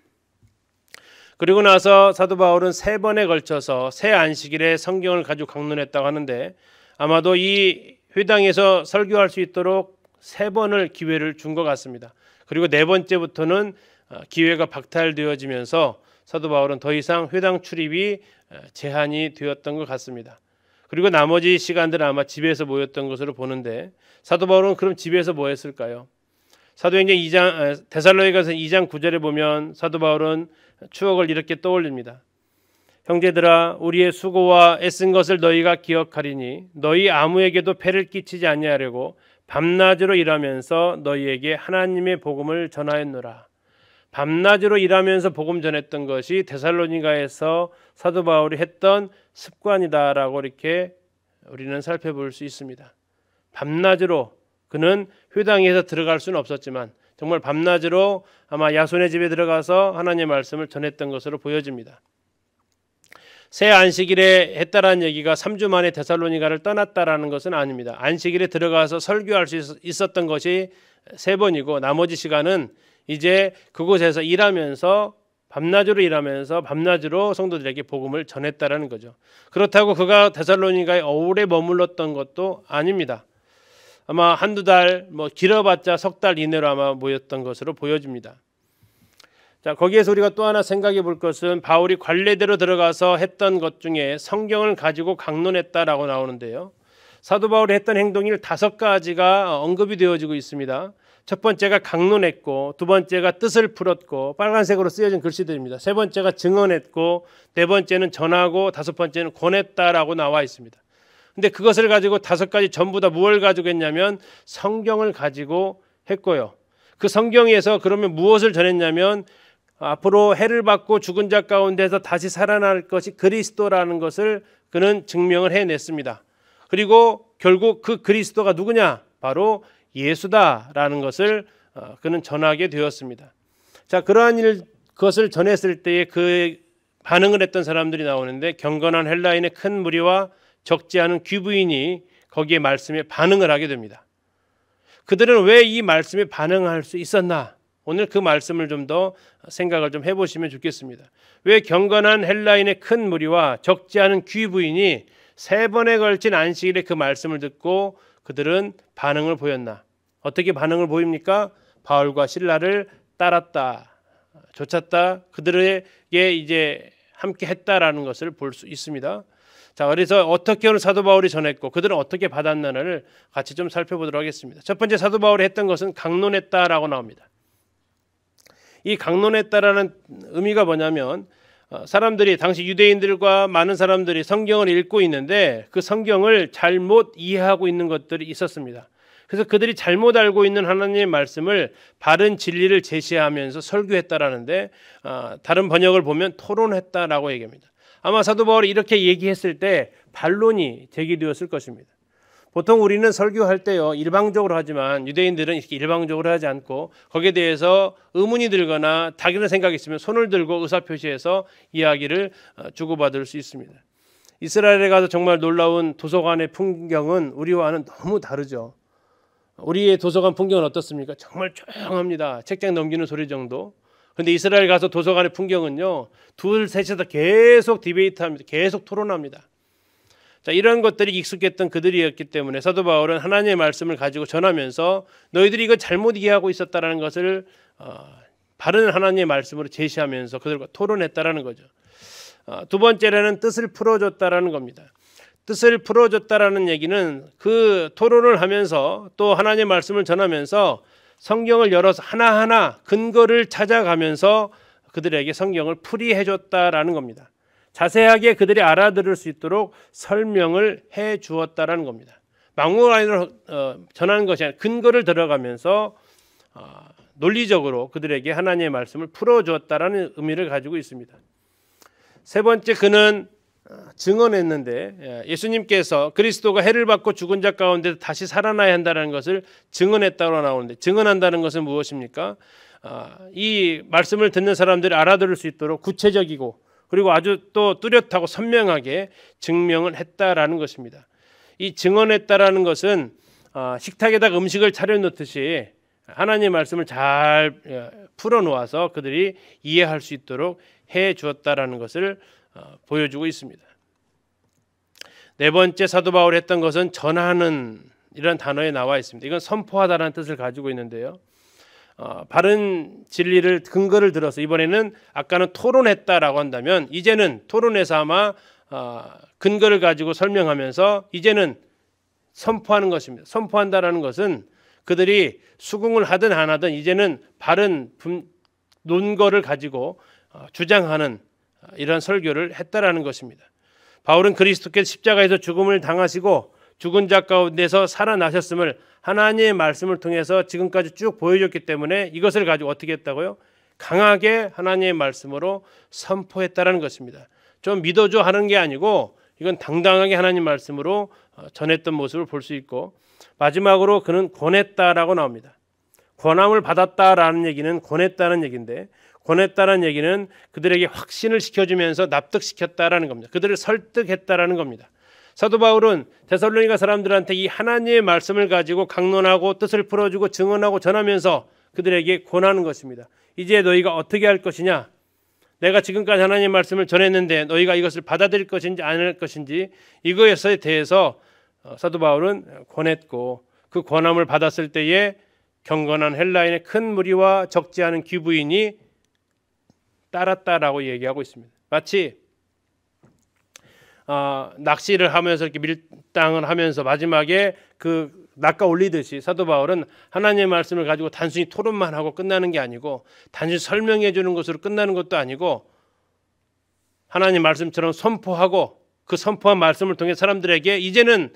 그리고 나서 사도 바울은 세 번에 걸쳐서 새 안식일에 성경을 가지고 강론했다고 하는데 아마도 이 회당에서 설교할 수 있도록 세 번을 기회를 준 것 같습니다. 그리고 네 번째부터는 어, 기회가 박탈되어지면서 사도 바울은 더 이상 회당 출입이 어, 제한이 되었던 것 같습니다. 그리고 나머지 시간들은 아마 집에서 모였던 것으로 보는데 사도 바울은 그럼 집에서 뭐 했을까요? 사도행전 2장 아, 데살로니가서 2장 9절에 보면 사도 바울은 추억을 이렇게 떠올립니다. 형제들아 우리의 수고와 애쓴 것을 너희가 기억하리니 너희 아무에게도 폐를 끼치지 아니하려고 밤낮으로 일하면서 너희에게 하나님의 복음을 전하였노라. 밤낮으로 일하면서 복음 전했던 것이 데살로니가에서 사도 바울이 했던 습관이다라고 이렇게 우리는 살펴볼 수 있습니다. 밤낮으로 그는 회당에서 들어갈 수는 없었지만 정말 밤낮으로 아마 야손의 집에 들어가서 하나님의 말씀을 전했던 것으로 보여집니다. 새 안식일에 했다라는 얘기가 3주 만에 데살로니가를 떠났다라는 것은 아닙니다. 안식일에 들어가서 설교할 수 있었던 것이 세 번이고 나머지 시간은 이제 그곳에서 일하면서 밤낮으로 일하면서 밤낮으로 성도들에게 복음을 전했다라는 거죠. 그렇다고 그가 데살로니가에 오래 머물렀던 것도 아닙니다. 아마 한두 달 뭐 길어봤자 석 달 이내로 아마 모였던 것으로 보여집니다. 자, 거기에서 우리가 또 하나 생각해 볼 것은 바울이 관례대로 들어가서 했던 것 중에 성경을 가지고 강론했다라고 나오는데요. 사도 바울이 했던 행동이 다섯 가지가 언급이 되어지고 있습니다. 첫 번째가 강론했고, 두 번째가 뜻을 풀었고, 빨간색으로 쓰여진 글씨들입니다. 세 번째가 증언했고, 네 번째는 전하고, 다섯 번째는 권했다라고 나와 있습니다. 근데 그것을 가지고 다섯 가지 전부 다 무엇을 가지고 했냐면 성경을 가지고 했고요. 그 성경에서 그러면 무엇을 전했냐면 앞으로 해를 받고 죽은 자 가운데서 다시 살아날 것이 그리스도라는 것을 그는 증명을 해냈습니다. 그리고 결국 그 그리스도가 누구냐? 바로 예수다라는 것을 어, 그는 전하게 되었습니다. 자, 그러한 일, 그 것을 전했을 때에 그 반응을 했던 사람들이 나오는데 경건한 헬라인의 큰 무리와 적지 않은 귀부인이 거기에 말씀에 반응을 하게 됩니다. 그들은 왜 이 말씀에 반응할 수 있었나? 오늘 그 말씀을 좀 더 생각을 좀 해보시면 좋겠습니다. 왜 경건한 헬라인의 큰 무리와 적지 않은 귀부인이 세 번에 걸친 안식일에 그 말씀을 듣고 그들은 반응을 보였나? 어떻게 반응을 보입니까? 바울과 신라를 따랐다, 쫓았다, 그들에게 이제 함께 했다라는 것을 볼 수 있습니다. 자, 그래서 어떻게 오늘 사도 바울이 전했고 그들은 어떻게 받았나를 같이 좀 살펴보도록 하겠습니다. 첫 번째 사도 바울이 했던 것은 강론했다라고 나옵니다. 이 강론했다라는 의미가 뭐냐면 어, 사람들이 당시 유대인들과 많은 사람들이 성경을 읽고 있는데 그 성경을 잘못 이해하고 있는 것들이 있었습니다. 그래서 그들이 잘못 알고 있는 하나님의 말씀을 바른 진리를 제시하면서 설교했다라는데 어, 다른 번역을 보면 토론했다라고 얘기합니다. 아마 사도 바울이 이렇게 얘기했을 때 반론이 제기되었을 것입니다. 보통 우리는 설교할 때요 일방적으로 하지만 유대인들은 이렇게 일방적으로 하지 않고 거기에 대해서 의문이 들거나 다른 생각이 있으면 손을 들고 의사 표시해서 이야기를 어, 주고받을 수 있습니다. 이스라엘에 가서 정말 놀라운 도서관의 풍경은 우리와는 너무 다르죠. 우리의 도서관 풍경은 어떻습니까? 정말 조용합니다. 책장 넘기는 소리 정도. 근데 이스라엘 가서 도서관의 풍경은요. 둘셋이다 계속 디베이트합니다. 계속 토론합니다. 자, 이런 것들이 익숙했던 그들이었기 때문에 사도 바울은 하나님의 말씀을 가지고 전하면서 너희들이 이거 잘못 이해하고 있었다라는 것을 어, 바른 하나님의 말씀으로 제시하면서 그들과 토론했다라는 거죠. 어, 두 번째로는 뜻을 풀어줬다라는 겁니다. 뜻을 풀어줬다라는 얘기는 그 토론을 하면서 또 하나님의 말씀을 전하면서 성경을 열어서 하나하나 근거를 찾아가면서 그들에게 성경을 풀이해 줬다라는 겁니다. 자세하게 그들이 알아들을 수 있도록 설명을 해 주었다라는 겁니다. 막무가내로 어, 전하는 것이 아니라 근거를 들어가면서 어, 논리적으로 그들에게 하나님의 말씀을 풀어 주었다라는 의미를 가지고 있습니다. 세 번째 그는 어, 증언했는데 예, 예수님께서 그리스도가 해를 받고 죽은 자 가운데 다시 살아나야 한다는 것을 증언했다고 나오는데 증언한다는 것은 무엇입니까? 아, 이 말씀을 듣는 사람들이 알아들을 수 있도록 구체적이고 그리고 아주 또 뚜렷하고 선명하게 증명을 했다라는 것입니다. 이 증언했다라는 것은 아, 식탁에다 음식을 차려놓듯이 하나님 말씀을 잘 예, 풀어놓아서 그들이 이해할 수 있도록 해 주었다라는 것을 어, 보여주고 있습니다. 네 번째 사도 바울 했던 것은 전하는 이런 단어에 나와 있습니다. 이건 선포하다라는 뜻을 가지고 있는데요. 어, 바른 진리를 근거를 들어서 이번에는 아까는 토론했다라고 한다면 이제는 토론에서 아마 어, 근거를 가지고 설명하면서 이제는 선포하는 것입니다. 선포한다라는 것은 그들이 수긍을 하든 안 하든 이제는 바른 논거를 가지고 어, 주장하는 이러한 설교를 했다라는 것입니다. 바울은 그리스도께 십자가에서 죽음을 당하시고 죽은 자 가운데서 살아나셨음을 하나님의 말씀을 통해서 지금까지 쭉 보여줬기 때문에 이것을 가지고 어떻게 했다고요? 강하게 하나님의 말씀으로 선포했다라는 것입니다. 좀 믿어줘 하는 게 아니고 이건 당당하게 하나님 말씀으로 어, 전했던 모습을 볼 수 있고 마지막으로 그는 권했다라고 나옵니다. 권함을 받았다라는 얘기는 권했다는 얘기인데 권했다는 얘기는 그들에게 확신을 시켜주면서 납득시켰다라는 겁니다. 그들을 설득했다라는 겁니다. 사도 바울은 데살로니가 사람들한테 이 하나님의 말씀을 가지고 강론하고 뜻을 풀어주고 증언하고 전하면서 그들에게 권하는 것입니다. 이제 너희가 어떻게 할 것이냐? 내가 지금까지 하나님의 말씀을 전했는데 너희가 이것을 받아들일 것인지 안 할 것인지 이거에 대해서 어, 사도 바울은 권했고 그 권함을 받았을 때에 경건한 헬라인의 큰 무리와 적지 않은 귀부인이 따랐다라고 얘기하고 있습니다. 마치 어, 낚시를 하면서 이렇게 밀당을 하면서 마지막에 그 낚아 올리듯이 사도 바울은 하나님의 말씀을 가지고 단순히 토론만 하고 끝나는 게 아니고 단순히 설명해 주는 것으로 끝나는 것도 아니고 하나님 말씀처럼 선포하고 그 선포한 말씀을 통해 사람들에게 이제는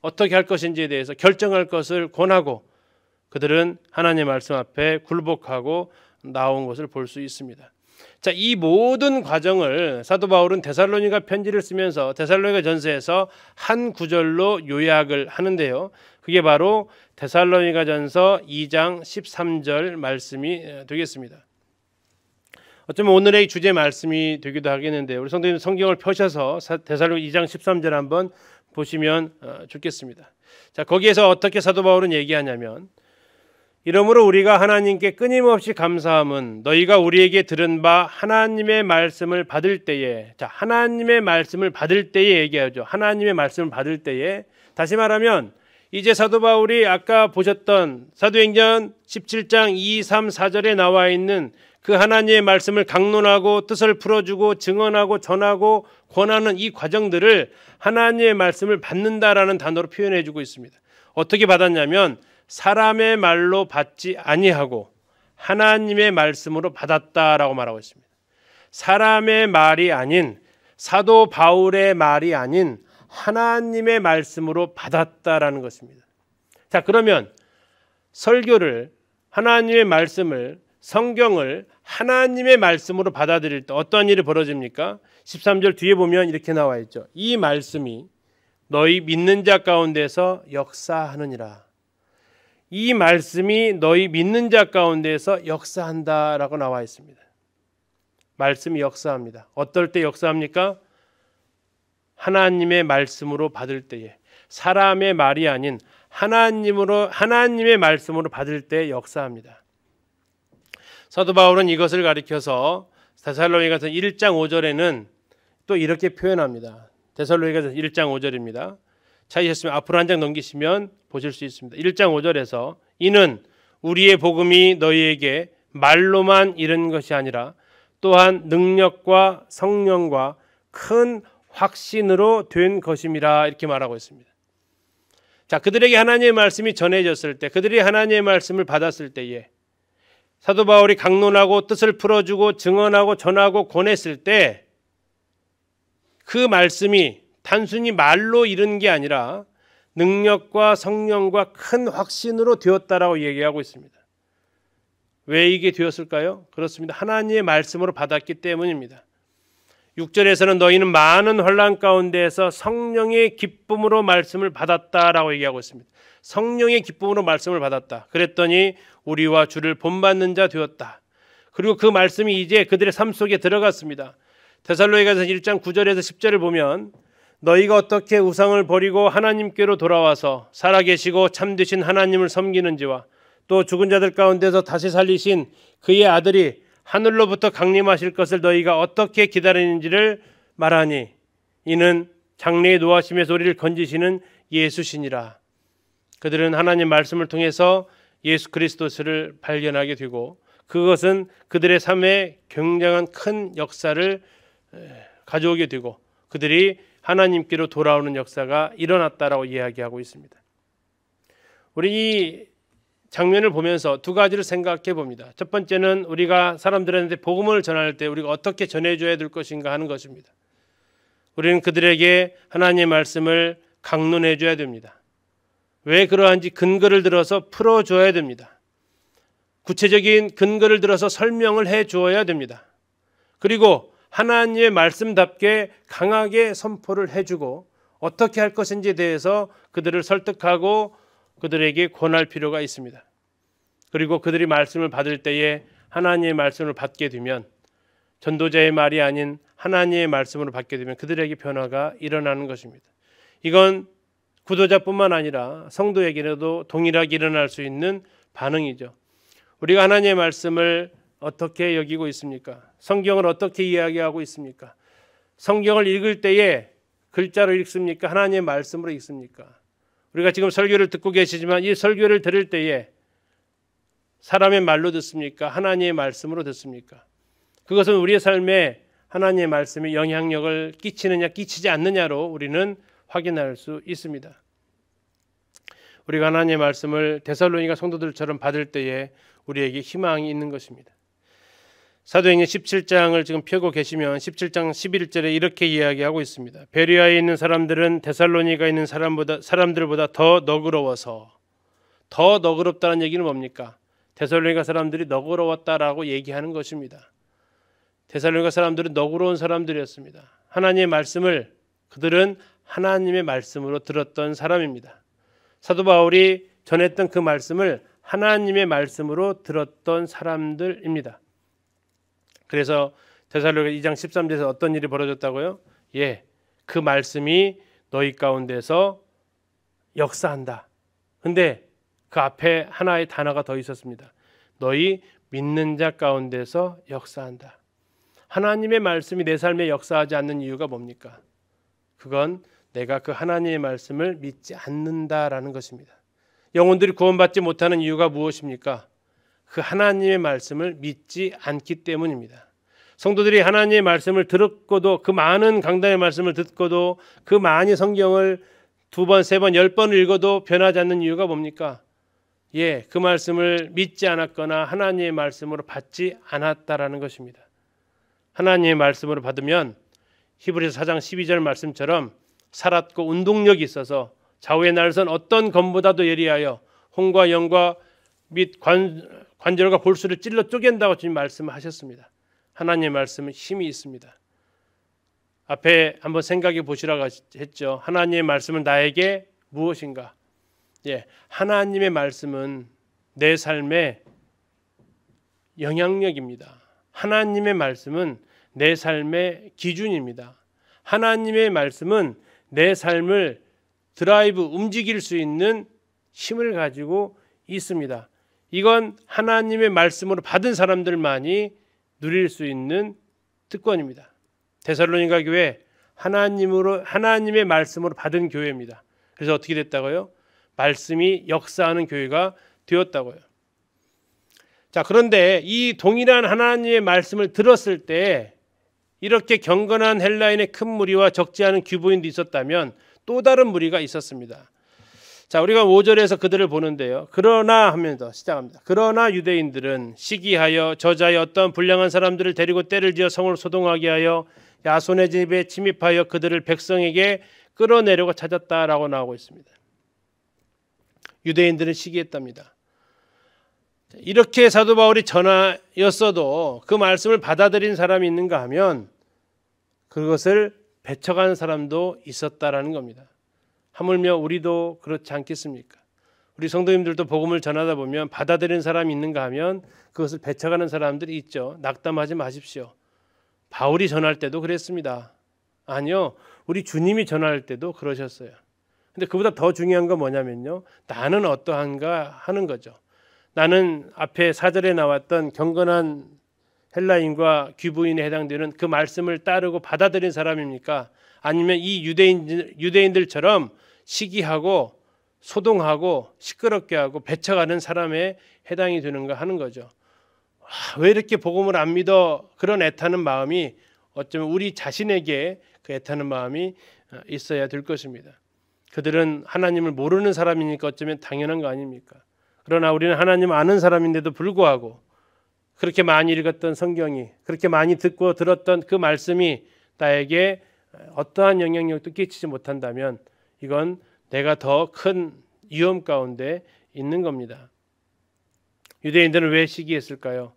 어떻게 할 것인지에 대해서 결정할 것을 권하고 그들은 하나님의 말씀 앞에 굴복하고 나온 것을 볼 수 있습니다. 자, 이 모든 과정을 사도 바울은 데살로니가 편지를 쓰면서 데살로니가 전서에서 한 구절로 요약을 하는데요. 그게 바로 데살로니가 전서 2장 13절 말씀이 되겠습니다. 어쩌면 오늘의 주제 말씀이 되기도 하겠는데 우리 성도님 성경을 펴셔서 데살로 니 2장 13절 한번 보시면 어, 좋겠습니다. 자, 거기에서 어떻게 사도 바울은 얘기하냐면 이러므로 우리가 하나님께 끊임없이 감사함은 너희가 우리에게 들은 바 하나님의 말씀을 받을 때에 자 하나님의 말씀을 받을 때에 얘기하죠. 하나님의 말씀을 받을 때에 다시 말하면 이제 사도 바울이 아까 보셨던 사도행전 17장 2, 3, 4절에 나와 있는 그 하나님의 말씀을 강론하고 뜻을 풀어주고 증언하고 전하고 권하는 이 과정들을 하나님의 말씀을 받는다라는 단어로 표현해 주고 있습니다. 어떻게 받았냐면 사람의 말로 받지 아니하고 하나님의 말씀으로 받았다라고 말하고 있습니다. 사람의 말이 아닌 사도 바울의 말이 아닌 하나님의 말씀으로 받았다라는 것입니다. 자, 그러면 설교를 하나님의 말씀을 성경을 하나님의 말씀으로 받아들일 때 어떤 일이 벌어집니까? 13절 뒤에 보면 이렇게 나와 있죠. 이 말씀이 너희 믿는 자 가운데서 역사하느니라. 이 말씀이 너희 믿는 자가운데서 역사한다라고 나와 있습니다. 말씀이 역사합니다. 어떨 때 역사합니까? 하나님의 말씀으로 받을 때에 사람의 말이 아닌 하나님으로 하나님의 말씀으로 받을 때 역사합니다. 사도 바울은 이것을 가리켜서 데살로니가서 1장 5절에는 또 이렇게 표현합니다. 데살로니가서 1장 5절입니다. 찾으셨으면 앞으로 한 장 넘기시면 보실 수 있습니다. 1장 5절에서 이는 우리의 복음이 너희에게 말로만 이른 것이 아니라 또한 능력과 성령과 큰 확신으로 된 것임이라 이렇게 말하고 있습니다. 자, 그들에게 하나님의 말씀이 전해졌을 때 그들이 하나님의 말씀을 받았을 때에 사도 바울이 강론하고 뜻을 풀어주고 증언하고 전하고 권했을 때 그 말씀이 단순히 말로 이른 게 아니라 능력과 성령과 큰 확신으로 되었다라고 얘기하고 있습니다. 왜 이게 되었을까요? 그렇습니다. 하나님의 말씀으로 받았기 때문입니다. 6절에서는 너희는 많은 혼란 가운데에서 성령의 기쁨으로 말씀을 받았다라고 얘기하고 있습니다. 성령의 기쁨으로 말씀을 받았다. 그랬더니 우리와 주를 본받는 자 되었다. 그리고 그 말씀이 이제 그들의 삶 속에 들어갔습니다. 데살로니가서 1장 9절에서 10절을 보면 너희가 어떻게 우상을 버리고 하나님께로 돌아와서 살아계시고 참되신 하나님을 섬기는지와 또 죽은 자들 가운데서 다시 살리신 그의 아들이 하늘로부터 강림하실 것을 너희가 어떻게 기다리는지를 말하니 이는 장래의 노하심의 소리를 건지시는 예수신이라 그들은 하나님 말씀을 통해서 예수 그리스도스를 발견하게 되고 그것은 그들의 삶에 굉장한 큰 역사를 가져오게 되고 그들이 하나님께로 돌아오는 역사가 일어났다라고 이야기하고 있습니다. 우리 이 장면을 보면서 두 가지를 생각해 봅니다. 첫 번째는 우리가 사람들한테 복음을 전할 때 우리가 어떻게 전해줘야 될 것인가 하는 것입니다. 우리는 그들에게 하나님의 말씀을 강론해 줘야 됩니다. 왜 그러한지 근거를 들어서 풀어 줘야 됩니다. 구체적인 근거를 들어서 설명을 해 주어야 됩니다. 그리고 하나님의 말씀답게 강하게 선포를 해주고 어떻게 할 것인지에 대해서 그들을 설득하고 그들에게 권할 필요가 있습니다. 그리고 그들이 말씀을 받을 때에 하나님의 말씀을 받게 되면 전도자의 말이 아닌 하나님의 말씀으로 받게 되면 그들에게 변화가 일어나는 것입니다. 이건 구도자뿐만 아니라 성도에게도 동일하게 일어날 수 있는 반응이죠. 우리가 하나님의 말씀을 어떻게 여기고 있습니까? 성경을 어떻게 이야기하고 있습니까? 성경을 읽을 때에 글자로 읽습니까? 하나님의 말씀으로 읽습니까? 우리가 지금 설교를 듣고 계시지만 이 설교를 들을 때에 사람의 말로 듣습니까? 하나님의 말씀으로 듣습니까? 그것은 우리의 삶에 하나님의 말씀이 영향력을 끼치느냐 끼치지 않느냐로 우리는 확인할 수 있습니다. 우리가 하나님의 말씀을 데살로니가 성도들처럼 받을 때에 우리에게 희망이 있는 것입니다. 사도행전 17장을 지금 펴고 계시면 17장 11절에 이렇게 이야기하고 있습니다. 베리아에 있는 사람들은 데살로니가 있는 사람보다 사람들보다 더 너그러워서 더 너그럽다는 얘기는 뭡니까? 데살로니가 사람들이 너그러웠다라고 얘기하는 것입니다. 데살로니가 사람들은 너그러운 사람들이었습니다. 하나님의 말씀을 그들은 하나님의 말씀으로 들었던 사람입니다. 사도 바울이 전했던 그 말씀을 하나님의 말씀으로 들었던 사람들입니다. 그래서 데살로가 2장 13절에서 어떤 일이 벌어졌다고요? 예. 그 말씀이 너희 가운데서 역사한다. 근데 그 앞에 하나의 단어가 더 있었습니다. 너희 믿는 자 가운데서 역사한다. 하나님의 말씀이 내 삶에 역사하지 않는 이유가 뭡니까? 그건 내가 그 하나님의 말씀을 믿지 않는다라는 것입니다. 영혼들이 구원받지 못하는 이유가 무엇입니까? 그 하나님의 말씀을 믿지 않기 때문입니다. 성도들이 하나님의 말씀을 들었고도 그 많은 강단의 말씀을 듣고도 그 많이 성경을 두 번, 세 번, 열 번 읽어도 변하지 않는 이유가 뭡니까? 예, 그 말씀을 믿지 않았거나 하나님의 말씀으로 받지 않았다라는 것입니다. 하나님의 말씀으로 받으면 히브리서 4장 12절 말씀처럼 살았고 운동력이 있어서 좌우의 날선 어떤 검보다도 예리하여 홍과 영과 및 관, 관절과 골수를 찔러 쪼갠다고 주님 말씀하셨습니다. 하나님의 말씀은 힘이 있습니다. 앞에 한번 생각해 보시라고 했죠. 하나님의 말씀은 나에게 무엇인가? 예, 하나님의 말씀은 내 삶의 영향력입니다. 하나님의 말씀은 내 삶의 기준입니다. 하나님의 말씀은 내 삶을 드라이브 움직일 수 있는 힘을 가지고 있습니다. 이건 하나님의 말씀으로 받은 사람들만이 누릴 수 있는 특권입니다. 데살로니가 교회 하나님으로 하나님의 말씀으로 받은 교회입니다. 그래서 어떻게 됐다고요? 말씀이 역사하는 교회가 되었다고요. 자, 그런데 이 동일한 하나님의 말씀을 들었을 때 이렇게 경건한 헬라인의 큰 무리와 적지 않은 규부인도 있었다면 또 다른 무리가 있었습니다. 자, 우리가 5절에서 그들을 보는데요. 그러나 하면서 시작합니다. 그러나 유대인들은 시기하여 저자의 어떤 불량한 사람들을 데리고 때를 지어 성을 소동하게 하여 야손의 집에 침입하여 그들을 백성에게 끌어내려고 찾았다라고 나오고 있습니다. 유대인들은 시기했답니다. 이렇게 사도 바울이 전하였어도 그 말씀을 받아들인 사람이 있는가 하면 그것을 배척한 사람도 있었다라는 겁니다. 하물며 우리도 그렇지 않겠습니까? 우리 성도님들도 복음을 전하다 보면 받아들인 사람이 있는가 하면 그것을 배척하는 사람들이 있죠. 낙담하지 마십시오. 바울이 전할 때도 그랬습니다. 아니요. 우리 주님이 전할 때도 그러셨어요. 근데 그보다 더 중요한 건 뭐냐면요. 나는 어떠한가 하는 거죠. 나는 앞에 사절에 나왔던 경건한 헬라인과 귀부인에 해당되는 그 말씀을 따르고 받아들인 사람입니까? 아니면 이 유대인 유대인들처럼 시기하고 소동하고 시끄럽게 하고 배척하는 사람에 해당이 되는가 하는 거죠. 아, 왜 이렇게 복음을 안 믿어? 그런 애타는 마음이 어쩌면 우리 자신에게 그 애타는 마음이 어, 있어야 될 것입니다. 그들은 하나님을 모르는 사람이니까 어쩌면 당연한 거 아닙니까? 그러나 우리는 하나님 아는 사람인데도 불구하고 그렇게 많이 읽었던 성경이 그렇게 많이 듣고 들었던 그 말씀이 나에게 어, 어떠한 영향력도 끼치지 못한다면 이건 내가 더 큰 위험 가운데 있는 겁니다. 유대인들은 왜 시기했을까요?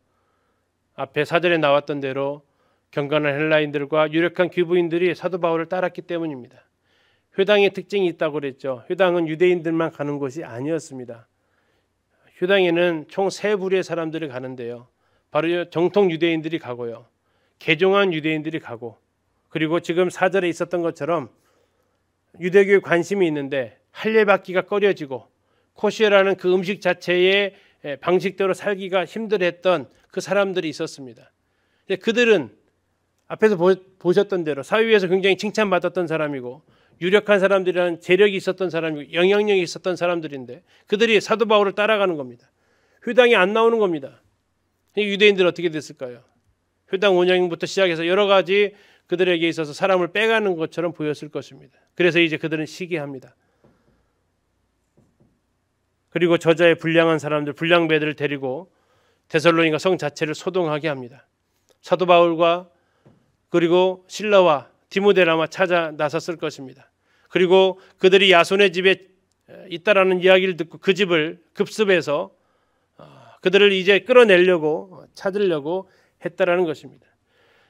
앞에 사전에 나왔던 대로 경건한 헬라인들과 유력한 귀부인들이 사도 바울을 따랐기 때문입니다. 회당의 특징이 있다고 그랬죠. 회당은 유대인들만 가는 곳이 아니었습니다. 회당에는 총 세 부류의 사람들이 가는데요. 바로 정통 유대인들이 가고요. 개종한 유대인들이 가고 그리고 지금 사절에 있었던 것처럼 유대교에 관심이 있는데 할례받기가 꺼려지고 코시라는 에그 음식 자체의 예, 방식대로 살기가 힘들했던 그 사람들이 있었습니다. 그들은 앞에서 보셨던 대로 사회에서 굉장히 칭찬받았던 사람이고 유력한 사람들이라는 재력이 있었던 사람이고 영향력이 있었던 사람들인데 그들이 사도 바울을 따라가는 겁니다. 회당이 안 나오는 겁니다. 유대인들 어떻게 됐을까요? 회당 운영부터 시작해서 여러 가지 그들에게 있어서 사람을 빼가는 것처럼 보였을 것입니다. 그래서 이제 그들은 시기합니다. 그리고 저자의 불량한 사람들, 불량배들을 데리고 데살로니가 성 자체를 소동하게 합니다. 사도 바울과 그리고 실라와 디모데라마 찾아 나섰을 것입니다. 그리고 그들이 야손의 집에 있다라는 이야기를 듣고 그 집을 급습해서 어, 그들을 이제 끌어내려고 찾으려고 했다라는 것입니다.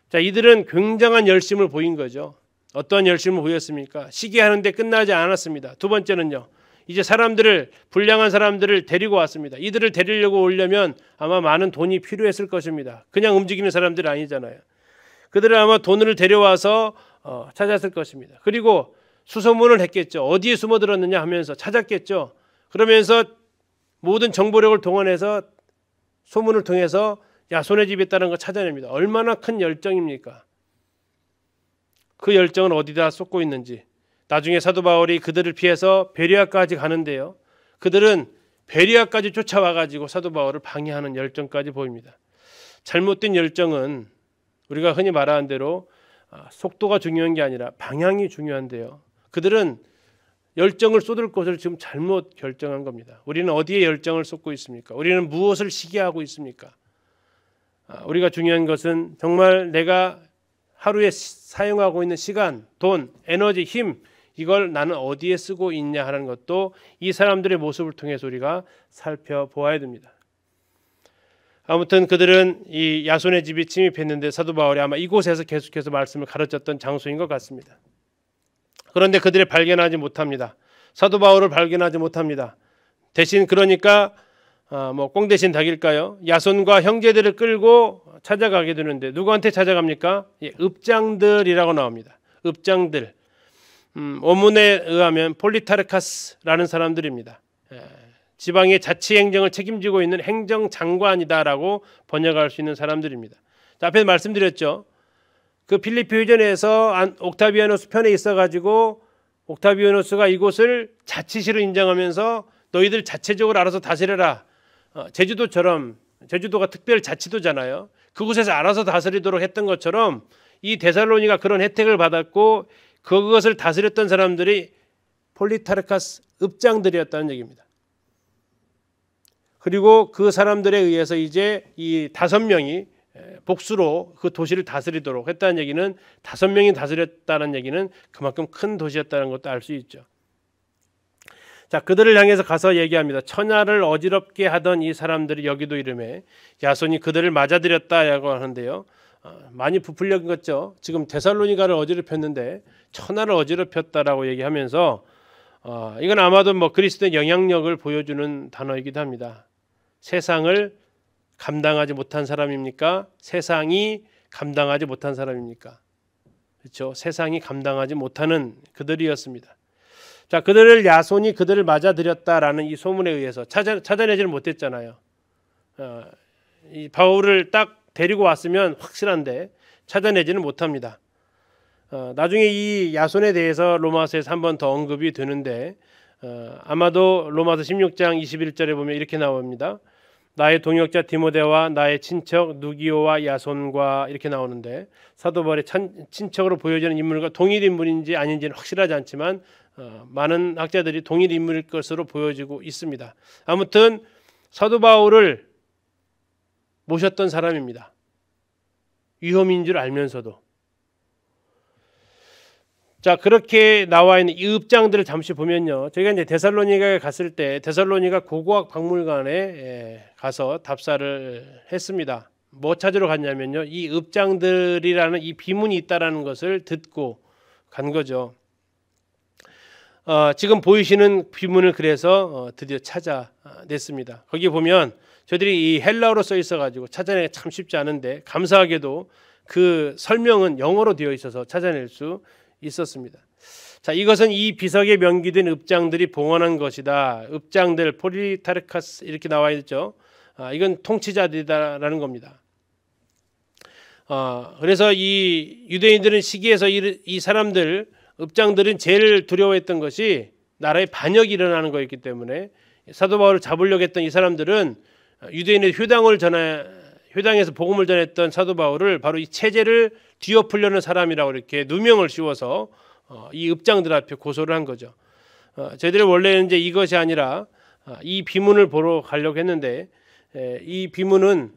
자, 이들은 굉장한 열심을 보인 거죠. 어떤 열심을 보였습니까? 시기하는데 끝나지 않았습니다. 두 번째는요. 이제 사람들을 불량한 사람들을 데리고 왔습니다. 이들을 데리려고 오려면 아마 많은 돈이 필요했을 것입니다. 그냥 움직이는 사람들 아니잖아요. 그들은 아마 돈을 데려와서 어, 찾았을 것입니다. 그리고 수소문을 했겠죠. 어디에 숨어들었느냐 하면서 찾았겠죠. 그러면서 모든 정보력을 동원해서 소문을 통해서 야손의 집에 있다는 거 찾아냅니다. 얼마나 큰 열정입니까? 그 열정은 어디다 쏟고 있는지. 나중에 사도 바울이 그들을 피해서 베리아까지 가는데요. 그들은 베리아까지 쫓아와 가지고 사도 바울을 방해하는 열정까지 보입니다. 잘못된 열정은 우리가 흔히 말하는 대로 아, 속도가 중요한 게 아니라 방향이 중요한데요. 그들은 열정을 쏟을 것을 지금 잘못 결정한 겁니다. 우리는 어디에 열정을 쏟고 있습니까? 우리는 무엇을 시기하고 있습니까? 아, 우리가 중요한 것은 정말 내가 하루에 사용하고 있는 시간, 돈, 에너지, 힘 이걸 나는 어디에 쓰고 있냐 하는 것도 이 사람들의 모습을 통해서 우리가 살펴보아야 됩니다. 아무튼 그들은 이 야손의 집이 침입했는데 사도 바울이 아마 이곳에서 계속해서 말씀을 가르쳤던 장소인 것 같습니다. 그런데 그들이 발견하지 못합니다. 사도 바울을 발견하지 못합니다. 대신 그러니까 아, 뭐꽁 대신 닭일까요? 야손과 형제들을 끌고 찾아가게 되는데 누구한테 찾아갑니까? 예, 읍장들이라고 나옵니다. 읍장들. 음, 원문에 의하면 폴리타르카스라는 사람들입니다. 예, 지방의 자치 행정을 책임지고 있는 행정장관이다라고 번역할 수 있는 사람들입니다. 자, 앞에 말씀드렸죠. 그 필리피 의전에서 옥타비아누스 편에 있어가지고 옥타비아누스가 이곳을 자치시로 인정하면서 너희들 자체적으로 알아서 다스려라. 어, 제주도처럼 제주도가 특별자치도잖아요. 그곳에서 알아서 다스리도록 했던 것처럼 이 데살로니가 그런 혜택을 받았고 그것을 다스렸던 사람들이 폴리타르카스 읍장들이었다는 얘기입니다. 그리고 그 사람들에 의해서 이제 이 다섯 명이 복수로 그 도시를 다스리도록 했다는 얘기는 다섯 명이 다스렸다는 얘기는 그만큼 큰 도시였다는 것도 알 수 있죠. 자 그들을 향해서 가서 얘기합니다. 천하를 어지럽게 하던 이 사람들이 여기도 이름에 야손이 그들을 맞아들였다라고 하는데요. 아, 많이 부풀려진 죠 지금 데살로니가를 어지럽혔는데 천하를 어지럽혔다라고 얘기하면서 어, 이건 아마도 뭐 그리스도의 영향력을 보여주는 단어이기도 합니다. 세상을 감당하지 못한 사람입니까? 세상이 감당하지 못한 사람입니까? 그렇죠. 세상이 감당하지 못하는 그들이었습니다. 자, 그들을 야손이 그들을 맞아들였다라는 이 소문에 의해서 찾아, 찾아내지를 못했잖아요. 어, 이 바울을 딱 데리고 왔으면 확실한데 찾아내지는 못합니다. 어, 나중에 이 야손에 대해서 로마서에서 한 번 더 언급이 되는데 어, 아마도 로마서 16장 21절에 보면 이렇게 나옵니다. 나의 동역자 디모데와 나의 친척 누기오와 야손과 이렇게 나오는데 사도벌의 친척으로 보여지는 인물과 동일 인물인지 아닌지는 확실하지 않지만 어, 많은 학자들이 동일 인물일 것으로 보여지고 있습니다. 아무튼 사도 바울을 모셨던 사람입니다. 위험인 줄 알면서도 자 그렇게 나와 있는 이 읍장들을 잠시 보면요. 저희가 이제 데살로니가에 갔을 때 데살로니가 고고학 박물관에 예, 가서 답사를 했습니다. 뭐 찾으러 갔냐면요. 이 읍장들이라는 이 비문이 있다라는 것을 듣고 간 거죠. 어, 지금 보이시는 비문을 그래서 어, 드디어 찾아냈습니다. 아, 거기 보면 저들이 이 헬라어로 써 있어가지고 찾아내기 참 쉽지 않은데 감사하게도 그 설명은 영어로 되어 있어서 찾아낼 수 있었습니다. 자, 이것은 이 비석에 명기된 읍장들이 봉헌한 것이다. 읍장들 포리타르카스 이렇게 나와 있죠. 아, 이건 통치자들이다라는 겁니다. 어, 그래서 이 유대인들은 시기에서 이, 이 사람들 읍장들은 제일 두려워했던 것이 나라의 반역이 일어나는 거였기 때문에 사도 바울을 잡으려고 했던 이 사람들은 유대인의 회당을 전해 회당에서 복음을 전했던 사도 바울을 바로 이 체제를 뒤엎으려는 사람이라고 이렇게 누명을 씌워서 어, 이 읍장들 앞에 고소를 한 거죠. 어, 저희들이 원래는 이제 이것이 아니라 어, 이 비문을 보러 가려고 했는데 이 비문은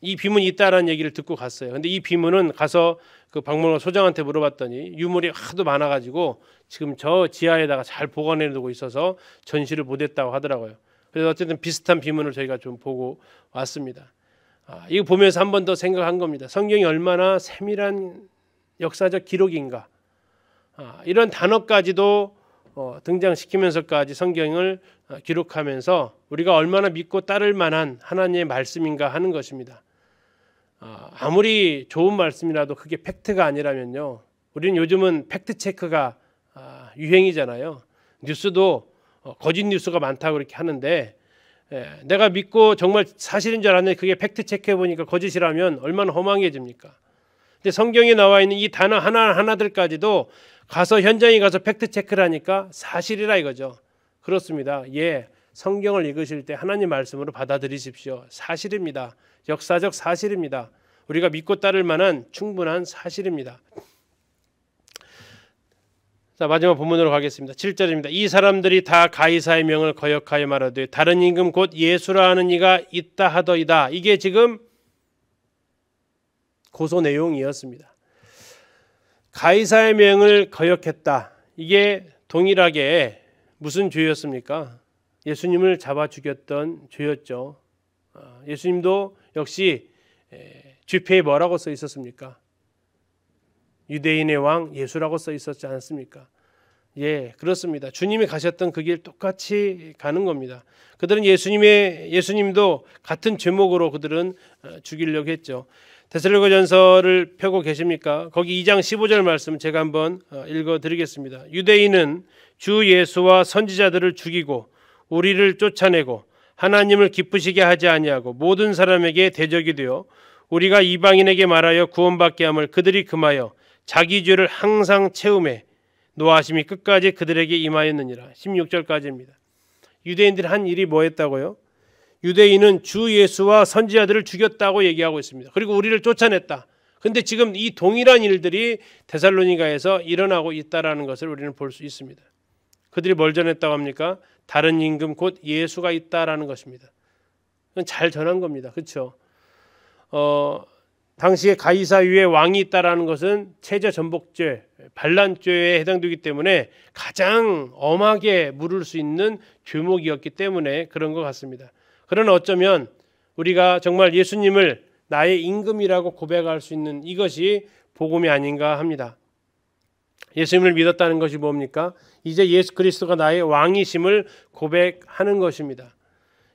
이 비문이 있다라는 얘기를 듣고 갔어요. 근데 이 비문은 가서 그 박물관 소장한테 물어봤더니 유물이 하도 많아가지고 지금 저 지하에다가 잘 보관해 두고 있어서 전시를 못했다고 하더라고요. 그래서 어쨌든 비슷한 비문을 저희가 좀 보고 왔습니다. 아, 이거 보면서 한 번 더 생각한 겁니다. 성경이 얼마나 세밀한 역사적 기록인가. 아, 이런 단어까지도 어, 등장시키면서까지 성경을 어, 기록하면서 우리가 얼마나 믿고 따를 만한 하나님의 말씀인가 하는 것입니다. 아, 아무리 좋은 말씀이라도 그게 팩트가 아니라면요. 우리는 요즘은 팩트 체크가 아, 유행이잖아요. 뉴스도 어, 거짓 뉴스가 많다고 그렇게 하는데 예, 내가 믿고 정말 사실인 줄 알았는데 그게 팩트 체크해 보니까 거짓이라면 얼마나 허망해집니까? 근데 성경에 나와 있는 이 단어 하나 하나들까지도 가서 현장에 가서 팩트 체크를 하니까 사실이라 이거죠. 그렇습니다. 예. 성경을 읽으실 때 하나님 말씀으로 받아들이십시오. 사실입니다. 역사적 사실입니다. 우리가 믿고 따를 만한 충분한 사실입니다. 자, 마지막 본문으로 가겠습니다. 7절입니다. 이 사람들이 다 가이사의 명을 거역하여 말하되 다른 임금 곧 예수라 하는 이가 있다 하더이다. 이게 지금 고소 내용이었습니다. 가이사의 명을 거역했다. 이게 동일하게 무슨 죄였습니까? 예수님을 잡아 죽였던 죄였죠. 아, 예수님도 역시 쥐폐에 뭐라고 써 있었습니까? 유대인의 왕 예수라고 써 있었지 않습니까? 예, 그렇습니다. 주님이 가셨던 그 길 똑같이 가는 겁니다. 그들은 예수님의 예수님도 같은 제목으로 그들은 어, 죽이려고 했죠. 데살로니가전서를 펴고 계십니까? 거기 2장 15절 말씀 제가 한번 어, 읽어 드리겠습니다. 유대인은 주 예수와 선지자들을 죽이고 우리를 쫓아내고 하나님을 기쁘시게 하지 아니하고 모든 사람에게 대적이 되어 우리가 이방인에게 말하여 구원받게 함을 그들이 금하여 자기 죄를 항상 채움해 노하심이 끝까지 그들에게 임하였느니라. 16절까지입니다. 유대인들이 한 일이 뭐였다고요? 유대인은 주 예수와 선지자들을 죽였다고 얘기하고 있습니다. 그리고 우리를 쫓아냈다. 근데 지금 이 동일한 일들이 데살로니가에서 일어나고 있다라는 것을 우리는 볼 수 있습니다. 그들이 뭘 전했다고 합니까? 다른 임금 곧 예수가 있다라는 것입니다. 잘 전한 겁니다. 그렇죠? 어, 당시에 가이사 위에 왕이 있다라는 것은 체제 전복죄, 반란죄에 해당되기 때문에 가장 엄하게 물을 수 있는 규목이었기 때문에 그런 것 같습니다. 그러나 어쩌면 우리가 정말 예수님을 나의 임금이라고 고백할 수 있는 이것이 복음이 아닌가 합니다. 예수님을 믿었다는 것이 뭡니까? 이제 예수 그리스도가 나의 왕이심을 고백하는 것입니다.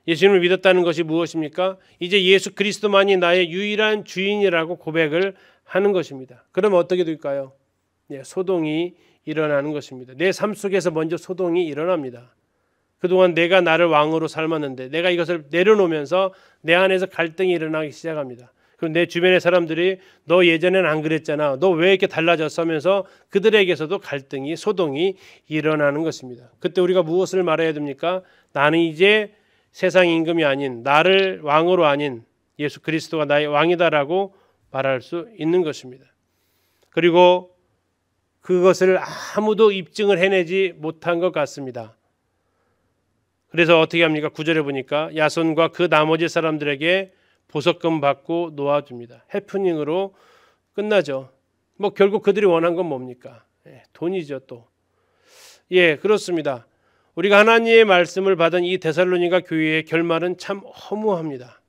예수님을 믿었다는 것이 무엇입니까? 이제 예수 그리스도만이 나의 유일한 주인이라고 고백을 하는 것입니다. 그럼 어떻게 될까요? 예, 소동이 일어나는 것입니다. 내 삶 속에서 먼저 소동이 일어납니다. 그동안 내가 나를 왕으로 삶았는데 내가 이것을 내려놓으면서 내 안에서 갈등이 일어나기 시작합니다. 내 주변의 사람들이 너 예전엔 안 그랬잖아. 너 왜 이렇게 달라졌어 하면서 그들에게서도 갈등이 소동이 일어나는 것입니다. 그때 우리가 무엇을 말해야 됩니까? 나는 이제 세상 임금이 아닌 나를 왕으로 아닌 예수 그리스도가 나의 왕이다라고 말할 수 있는 것입니다. 그리고 그것을 아무도 입증을 해내지 못한 것 같습니다. 그래서 어떻게 합니까? 구절에 보니까 야손과 그 나머지 사람들에게 보석금 받고 놓아줍니다. 해프닝으로 끝나죠. 뭐 결국 그들이 원한 건 뭡니까? 예, 돈이죠 또. 예, 그렇습니다. 우리가 하나님의 말씀을 받은 이 데살로니가 교회의 결말은 참 허무합니다.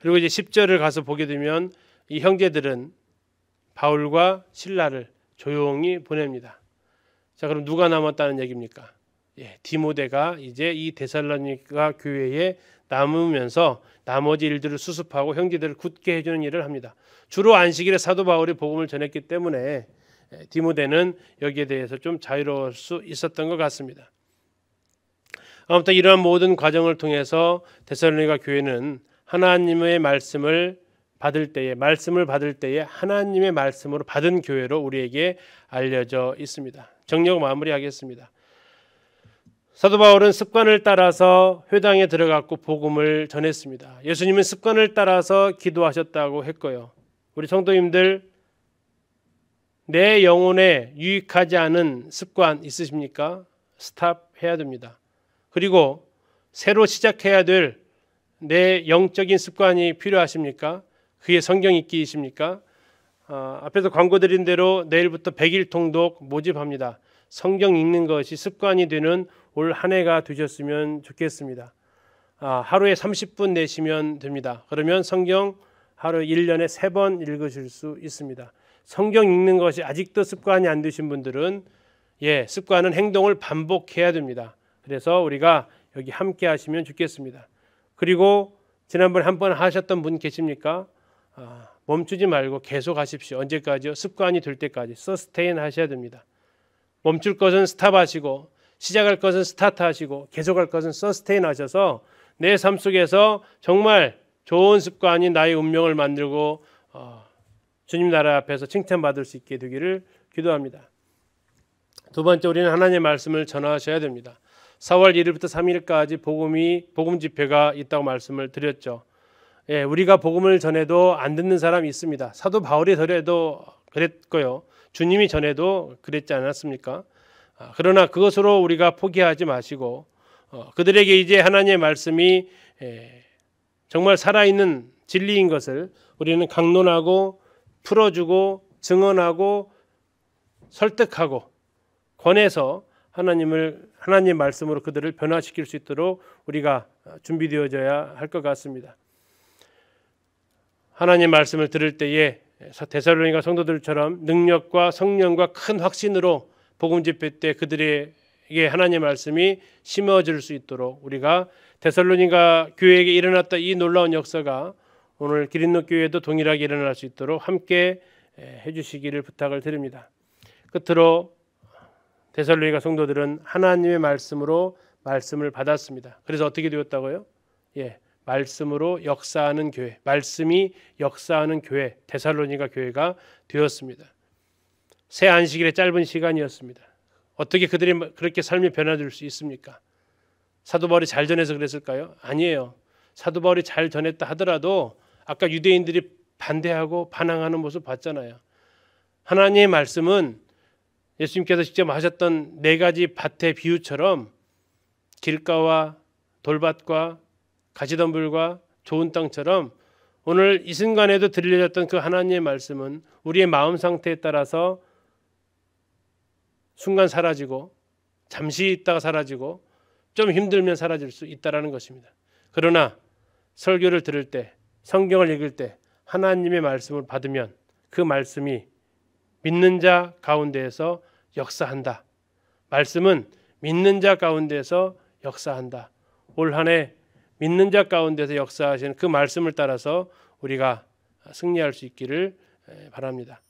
그리고 이제 10절을 가서 보게 되면 이 형제들은 바울과 신라를 조용히 보냅니다. 자, 그럼 누가 남았다는 얘기입니까? 예, 디모데가 이제 이 데살로니가 교회의 남으면서 나머지 일들을 수습하고 형제들을 굳게 해주는 일을 합니다. 주로 안식일에 사도 바울이 복음을 전했기 때문에 디모데는 여기에 대해서 좀 자유로울 수 있었던 것 같습니다. 아무튼 이러한 모든 과정을 통해서 데살로니가 교회는 하나님의 말씀을 받을 때에 말씀을 받을 때에 하나님의 말씀으로 받은 교회로 우리에게 알려져 있습니다. 정리하고 마무리하겠습니다. 사도 바울은 습관을 따라서 회당에 들어갔고 복음을 전했습니다. 예수님은 습관을 따라서 기도하셨다고 했고요. 우리 성도님들 내 영혼에 유익하지 않은 습관 있으십니까? 스탑해야 됩니다. 그리고 새로 시작해야 될 내 영적인 습관이 필요하십니까? 그게 성경 읽기이십니까? 아, 앞에서 광고 드린 대로 내일부터 100일 통독 모집합니다. 성경 읽는 것이 습관이 되는 올 한 해가 되셨으면 좋겠습니다. 아, 하루에 30분 내시면 됩니다. 그러면 성경 하루 1년에 3번 읽으실 수 있습니다. 성경 읽는 것이 아직도 습관이 안 되신 분들은 예, 습관은 행동을 반복해야 됩니다. 그래서 우리가 여기 함께 하시면 좋겠습니다. 그리고 지난번에 한 번 하셨던 분 계십니까? 아, 멈추지 말고 계속 하십시오. 언제까지요? 습관이 될 때까지 서스테인 하셔야 됩니다. 멈출 것은 스탑하시고 시작할 것은 스타트하시고 계속할 것은 서스테인 하셔서 내 삶 속에서 정말 좋은 습관이 나의 운명을 만들고 어, 주님 나라 앞에서 칭찬받을 수 있게 되기를 기도합니다. 두 번째 우리는 하나님의 말씀을 전하셔야 됩니다. 4월 1일부터 3일까지 복음이 복음 집회가 있다고 말씀을 드렸죠. 예, 우리가 복음을 전해도 안 듣는 사람이 있습니다. 사도 바울이 전해도 그랬고요. 주님이 전에도 그랬지 않았습니까? 아, 그러나 그것으로 우리가 포기하지 마시고 어, 그들에게 이제 하나님의 말씀이 정말 살아있는 진리인 것을 우리는 강론하고 풀어주고 증언하고 설득하고 권해서 하나님을 하나님 말씀으로 그들을 변화시킬 수 있도록 우리가 어, 준비되어져야 할 것 같습니다. 하나님 말씀을 들을 때에 대살로니가 성도들처럼 능력과 성령과 큰 확신으로 복음 집회 때 그들에게 하나님의 말씀이 심어질 수 있도록 우리가 대살로니가 교회에게 일어났다 이 놀라운 역사가 오늘 기린노 교회에도 동일하게 일어날 수 있도록 함께 해주시기를 부탁을 드립니다. 끝으로 대살로니가 성도들은 하나님의 말씀으로 말씀을 받았습니다. 그래서 어떻게 되었다고요? 예, 말씀으로 역사하는 교회, 말씀이 역사하는 교회, 데살로니가 교회가 되었습니다. 새 안식일의 짧은 시간이었습니다. 어떻게 그들이 뭐 그렇게 삶이 변화될 수 있습니까? 사도 바울이 잘 전해서 그랬을까요? 아니에요. 사도 바울이 잘 전했다 하더라도 아까 유대인들이 반대하고 반항하는 모습 봤잖아요. 하나님의 말씀은 예수님께서 직접 하셨던 네 가지 밭의 비유처럼 길가와 돌밭과 가시던 불과 좋은 땅처럼 오늘 이 순간에도 들려졌던 그 하나님의 말씀은 우리의 마음 상태에 따라서 순간 사라지고 잠시 있다가 사라지고 좀 힘들면 사라질 수 있다라는 것입니다. 그러나 설교를 들을 때 성경을 읽을 때 하나님의 말씀을 받으면 그 말씀이 믿는 자 가운데에서 역사한다. 말씀은 믿는 자 가운데에서 역사한다. 올 한해 믿는 자 가운데서 역사하시는 그 말씀을 따라서 우리가 승리할 수 있기를 바랍니다.